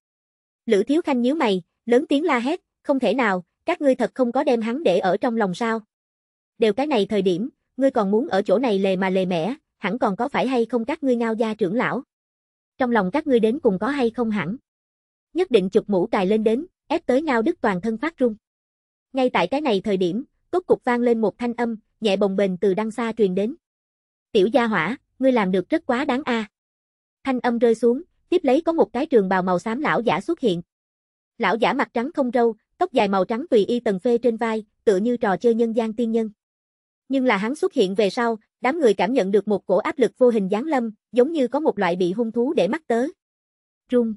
Lữ Thiếu Khanh nhíu mày, lớn tiếng la hét, không thể nào, các ngươi thật không có đem hắn để ở trong lòng sao? Đều cái này thời điểm, ngươi còn muốn ở chỗ này lề mà lề mẻ, hẳn còn có phải hay không các ngươi ngao gia trưởng lão? Trong lòng các ngươi đến cùng có hay không hẳn? Nhất định chụp mũ cài lên đến, ép tới ngao đức toàn thân phát run. Ngay tại cái này thời điểm, tốt cục vang lên một thanh âm, nhẹ bồng bềnh từ đằng xa truyền đến. Tiểu gia hỏa, ngươi làm được rất quá đáng a. À. Thanh âm rơi xuống, tiếp lấy có một cái trường bào màu xám lão giả xuất hiện. Lão giả mặt trắng không râu, tóc dài màu trắng tùy y tần phê trên vai, tựa như trò chơi nhân gian tiên nhân. Nhưng là hắn xuất hiện về sau, đám người cảm nhận được một cổ áp lực vô hình giáng lâm, giống như có một loại bị hung thú để mắt tới. Rung.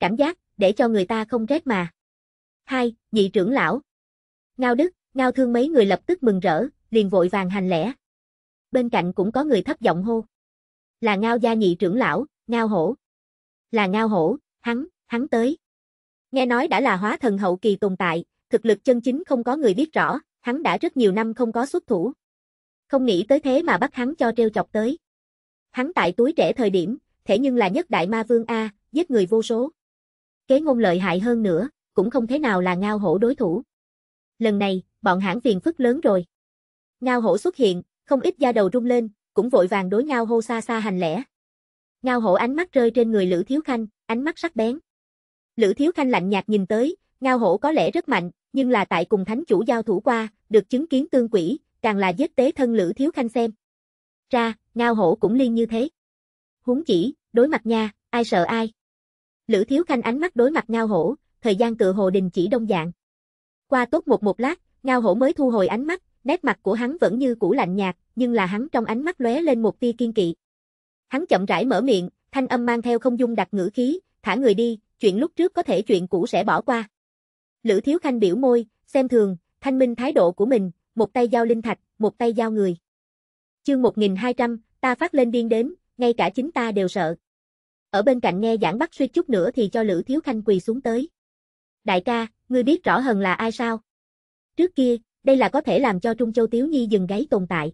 Cảm giác, để cho người ta không rét mà. Hai, nhị trưởng lão. Ngao Đức, Ngao thương mấy người lập tức mừng rỡ, liền vội vàng hành lễ. Bên cạnh cũng có người thấp giọng hô. Là Ngao gia nhị trưởng lão, Ngao hổ. Là Ngao hổ, hắn, hắn tới. Nghe nói đã là hóa thần hậu kỳ tồn tại, thực lực chân chính không có người biết rõ, hắn đã rất nhiều năm không có xuất thủ. Không nghĩ tới thế mà bắt hắn cho treo chọc tới. Hắn tại túi trẻ thời điểm, thế nhưng là nhất đại ma vương A, giết người vô số. Kế ngôn lợi hại hơn nữa, cũng không thế nào là ngao hổ đối thủ. Lần này, bọn hãng phiền phức lớn rồi. Ngao hổ xuất hiện, không ít da đầu rung lên, cũng vội vàng đối ngao hô xa xa hành lẻ. Ngao hổ ánh mắt rơi trên người Lữ Thiếu Khanh, ánh mắt sắc bén. Lữ Thiếu Khanh lạnh nhạt nhìn tới, ngao hổ có lẽ rất mạnh, nhưng là tại cùng thánh chủ giao thủ qua, được chứng kiến tương quỷ, càng là giết tế thân Lữ Thiếu Khanh xem. Ra, ngao hổ cũng liên như thế. Huống chỉ, đối mặt nha, ai sợ ai. Lữ Thiếu Khanh ánh mắt đối mặt ngao hổ, thời gian tự hồ đình chỉ đông dạng. Qua tốt một một lát, Ngao hổ mới thu hồi ánh mắt, nét mặt của hắn vẫn như cũ lạnh nhạt, nhưng là hắn trong ánh mắt lóe lên một tia kiên kỵ. Hắn chậm rãi mở miệng, thanh âm mang theo không dung đặt ngữ khí, thả người đi, chuyện lúc trước có thể chuyện cũ sẽ bỏ qua. Lữ Thiếu Khanh biểu môi, xem thường, thanh minh thái độ của mình, một tay giao linh thạch, một tay giao người. Chương 1200, ta phát lên điên đến, ngay cả chính ta đều sợ. Ở bên cạnh nghe giảng bắt suy chút nữa thì cho Lữ Thiếu Khanh quỳ xuống tới. Đại ca, ngươi biết rõ hơn là ai sao? Trước kia, đây là có thể làm cho Trung Châu Tiếu Nhi dừng gáy tồn tại.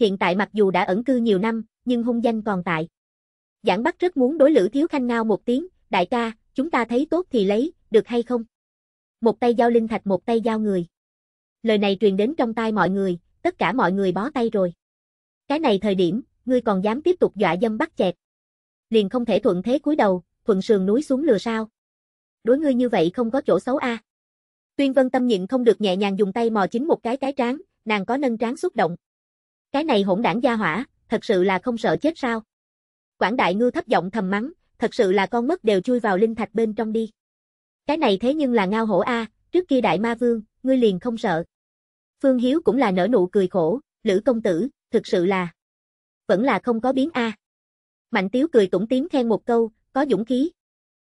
Hiện tại mặc dù đã ẩn cư nhiều năm, nhưng hung danh còn tại. Giảng Bắc rất muốn đối Lữ Thiếu Khanh ngao một tiếng, đại ca, chúng ta thấy tốt thì lấy, được hay không? Một tay giao linh thạch một tay giao người. Lời này truyền đến trong tai mọi người, tất cả mọi người bó tay rồi. Cái này thời điểm, ngươi còn dám tiếp tục dọa dâm bắt chẹt. Liền không thể thuận thế cúi đầu, thuận sườn núi xuống lừa sao. Đối ngươi như vậy không có chỗ xấu a. À. Tuyên Vân Tâm nhịn không được nhẹ nhàng dùng tay mò chính một cái cái trán, nàng có nâng trán xúc động. Cái này hỗn đảng gia hỏa, thật sự là không sợ chết sao? Quảng Đại Ngư thấp giọng thầm mắng, thật sự là con mất đều chui vào linh thạch bên trong đi. Cái này thế nhưng là ngao hổ a, trước kia đại ma vương, ngươi liền không sợ. Phương Hiếu cũng là nở nụ cười khổ, Lữ công tử, thực sự là vẫn là không có biến a. Mạnh Tiếu cười tủm tỉm khen một câu, có dũng khí.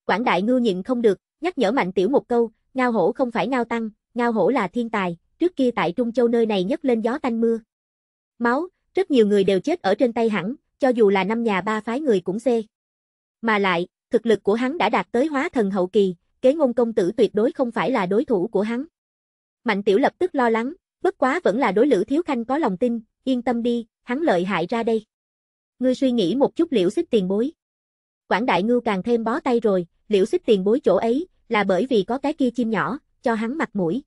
Quảng Đại Ngư nhịn không được, nhắc nhở Mạnh Tiểu một câu, Ngao hổ không phải ngao tăng, ngao hổ là thiên tài, trước kia tại Trung Châu nơi này nhấc lên gió tanh mưa. Máu, rất nhiều người đều chết ở trên tay hắn. cho dù là năm nhà ba phái người cũng xê. Mà lại, thực lực của hắn đã đạt tới hóa thần hậu kỳ, kế ngôn công tử tuyệt đối không phải là đối thủ của hắn. Mạnh tiểu lập tức lo lắng, bất quá vẫn là đối lữ thiếu khanh có lòng tin, yên tâm đi, hắn lợi hại ra đây. Ngươi suy nghĩ một chút liễu xích tiền bối. quản đại ngưu càng thêm bó tay rồi, liễu xích tiền bối chỗ ấy, là bởi vì có cái kia chim nhỏ, cho hắn mặt mũi.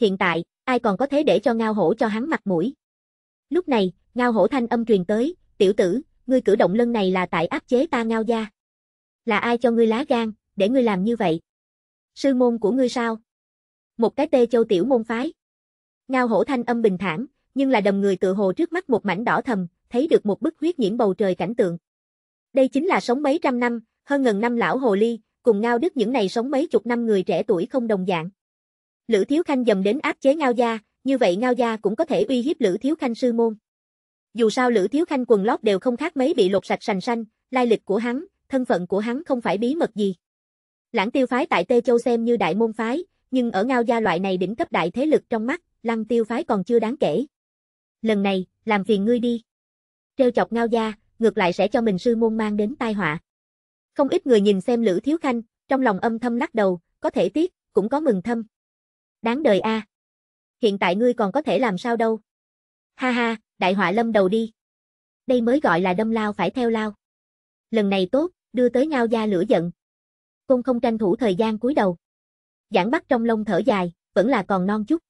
Hiện tại, ai còn có thế để cho ngao hổ cho hắn mặt mũi. Lúc này, ngao hổ thanh âm truyền tới, tiểu tử, ngươi cử động lần này là tại áp chế ta ngao gia. Là ai cho ngươi lá gan, để ngươi làm như vậy? Sư môn của ngươi sao? Một cái tê châu tiểu môn phái. Ngao hổ thanh âm bình thản, nhưng là đầm người tự hồ trước mắt một mảnh đỏ thầm, thấy được một bức huyết nhiễm bầu trời cảnh tượng. Đây chính là sống mấy trăm năm, hơn ngần năm lão hồ ly, cùng Ngao Đức những này sống mấy chục năm người trẻ tuổi không đồng dạng. Lữ Thiếu Khanh dầm đến áp chế Ngao Gia, như vậy Ngao Gia cũng có thể uy hiếp Lữ Thiếu Khanh sư môn. Dù sao Lữ Thiếu Khanh quần lót đều không khác mấy bị lột sạch sành xanh, lai lịch của hắn, thân phận của hắn không phải bí mật gì. Lãng tiêu phái tại Tê Châu xem như đại môn phái, nhưng ở Ngao Gia loại này đỉnh cấp đại thế lực trong mắt, lăng tiêu phái còn chưa đáng kể. Lần này, làm phiền ngươi đi. Treo chọc Ngao Gia, ngược lại sẽ cho mình sư môn mang đến tai họa. Không ít người nhìn xem Lữ Thiếu Khanh, trong lòng âm thâm lắc đầu, có thể tiếc, cũng có mừng thâm. Đáng đời a. À. Hiện tại ngươi còn có thể làm sao đâu. Ha ha, đại họa lâm đầu đi. Đây mới gọi là đâm lao phải theo lao. Lần này tốt, đưa tới ngao gia lửa giận. cung không tranh thủ thời gian cúi đầu. Giảng bắt trong lông thở dài, vẫn là còn non chút.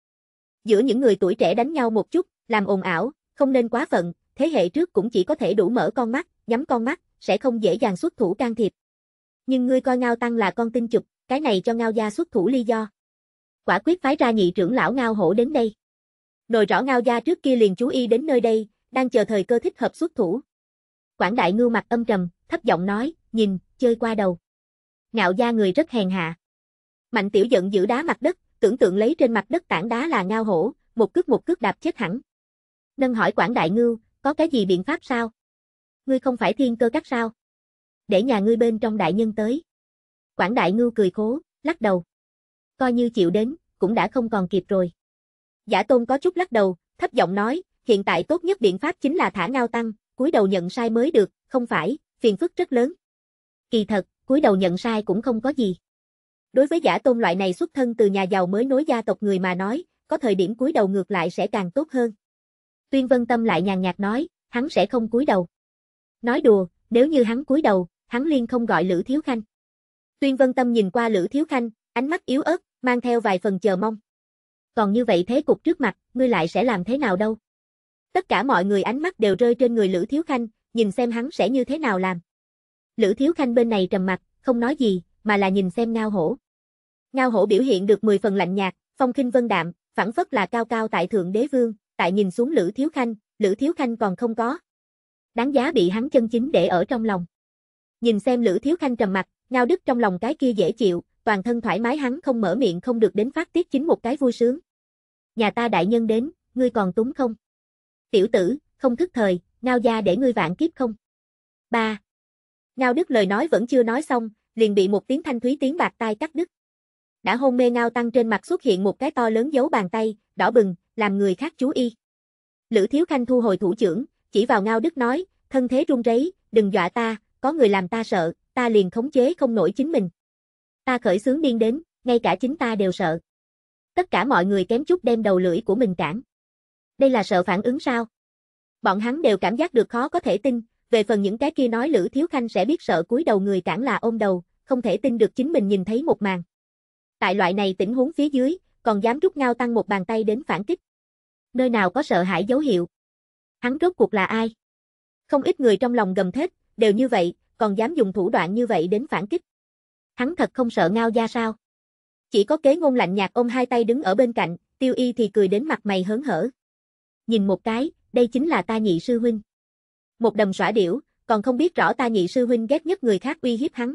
Giữa những người tuổi trẻ đánh nhau một chút, làm ồn ảo, không nên quá phận, thế hệ trước cũng chỉ có thể đủ mở con mắt, nhắm con mắt, sẽ không dễ dàng xuất thủ can thiệp. Nhưng ngươi coi Ngao Tăng là con tinh chụp, cái này cho Ngao Gia xuất thủ lý do. Quả quyết phái ra nhị trưởng lão Ngao Hổ đến đây. Nồi rõ Ngao Gia trước kia liền chú ý đến nơi đây, đang chờ thời cơ thích hợp xuất thủ. Quảng đại ngưu mặt âm trầm, thấp giọng nói, nhìn, chơi qua đầu. Ngạo gia người rất hèn hạ. Mạnh tiểu giận giữ đá mặt đất, tưởng tượng lấy trên mặt đất tảng đá là Ngao Hổ, một cước một cước đạp chết hẳn. Nâng hỏi Quảng đại ngưu, có cái gì biện pháp sao? ngươi không phải thiên cơ các sao? Để nhà ngươi bên trong đại nhân tới. Quảng đại ngưu cười khố, lắc đầu. Coi như chịu đến, cũng đã không còn kịp rồi. Giả tôn có chút lắc đầu, thấp giọng nói, hiện tại tốt nhất biện pháp chính là thả ngao tăng, cúi đầu nhận sai mới được, không phải, phiền phức rất lớn. Kỳ thật, cúi đầu nhận sai cũng không có gì. Đối với giả tôn loại này xuất thân từ nhà giàu mới nối gia tộc người mà nói, có thời điểm cúi đầu ngược lại sẽ càng tốt hơn. Tuyên Vân Tâm lại nhàn nhạt nói, hắn sẽ không cúi đầu. Nói đùa, nếu như hắn cúi đầu, hắn liên không gọi Lữ Thiếu Khanh. Tuyên Vân Tâm nhìn qua Lữ Thiếu Khanh, ánh mắt yếu ớt, mang theo vài phần chờ mong. Còn như vậy thế cục trước mặt, ngươi lại sẽ làm thế nào đâu? Tất cả mọi người ánh mắt đều rơi trên người Lữ Thiếu Khanh, nhìn xem hắn sẽ như thế nào làm. Lữ Thiếu Khanh bên này trầm mặt, không nói gì, mà là nhìn xem Ngao Hổ. Ngao Hổ biểu hiện được 10 phần lạnh nhạt, phong khinh vân đạm, phản phất là cao cao tại thượng đế vương, tại nhìn xuống Lữ Thiếu Khanh, Lữ Thiếu Khanh còn không có, đáng giá bị hắn chân chính để ở trong lòng. Nhìn xem Lữ Thiếu Khanh trầm mặt, ngao đức trong lòng cái kia dễ chịu, toàn thân thoải mái hắn không mở miệng không được đến phát tiết chính một cái vui sướng. Nhà ta đại nhân đến, ngươi còn túng không? Tiểu tử, không thức thời, ngao gia để ngươi vạn kiếp không? Ba. Ngao đức lời nói vẫn chưa nói xong, liền bị một tiếng thanh thúy tiếng bạc tai cắt đứt. Đã hôn mê ngao tăng trên mặt xuất hiện một cái to lớn dấu bàn tay, đỏ bừng, làm người khác chú ý. Lữ Thiếu Khanh thu hồi thủ trưởng, chỉ vào ngao đức nói, thân thế run rấy, đừng dọa ta, có người làm ta sợ, ta liền khống chế không nổi chính mình. Ta khởi sướng điên đến, ngay cả chính ta đều sợ. Tất cả mọi người kém chút đem đầu lưỡi của mình cản. Đây là sợ phản ứng sao? Bọn hắn đều cảm giác được khó có thể tin, về phần những cái kia nói Lữ Thiếu Khanh sẽ biết sợ cúi đầu người cản là ôm đầu, không thể tin được chính mình nhìn thấy một màn. Tại loại này tình huống phía dưới, còn dám rút ngao tăng một bàn tay đến phản kích. Nơi nào có sợ hãi dấu hiệu? Hắn rốt cuộc là ai? Không ít người trong lòng gầm thét, đều như vậy, còn dám dùng thủ đoạn như vậy đến phản kích. Hắn thật không sợ ngao gia sao? Chỉ có kế ngôn lạnh nhạt ôm hai tay đứng ở bên cạnh, tiêu y thì cười đến mặt mày hớn hở. Nhìn một cái, đây chính là ta nhị sư huynh. Một đầm xỏa điểu, còn không biết rõ ta nhị sư huynh ghét nhất người khác uy hiếp hắn.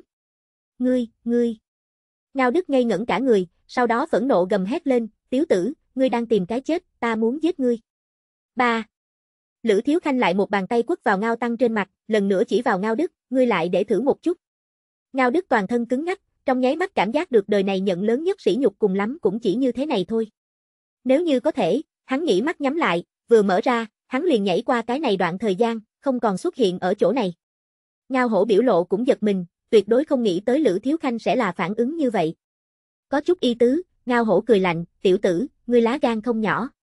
Ngươi, ngươi. Ngao Đức ngây ngẩn cả người, sau đó phẫn nộ gầm hét lên, tiếu tử, ngươi đang tìm cái chết, ta muốn giết ngươi. Ba, Lữ Thiếu Khanh lại một bàn tay quất vào Ngao Tăng trên mặt, lần nữa chỉ vào Ngao Đức, ngươi lại để thử một chút. Ngao Đức toàn thân cứng ngắc, trong nháy mắt cảm giác được đời này nhận lớn nhất sỉ nhục cùng lắm cũng chỉ như thế này thôi. Nếu như có thể, hắn nghĩ mắt nhắm lại, vừa mở ra, hắn liền nhảy qua cái này đoạn thời gian, không còn xuất hiện ở chỗ này. Ngao hổ biểu lộ cũng giật mình, tuyệt đối không nghĩ tới Lữ Thiếu Khanh sẽ là phản ứng như vậy. Có chút y tứ, Ngao hổ cười lạnh, tiểu tử, ngươi lá gan không nhỏ.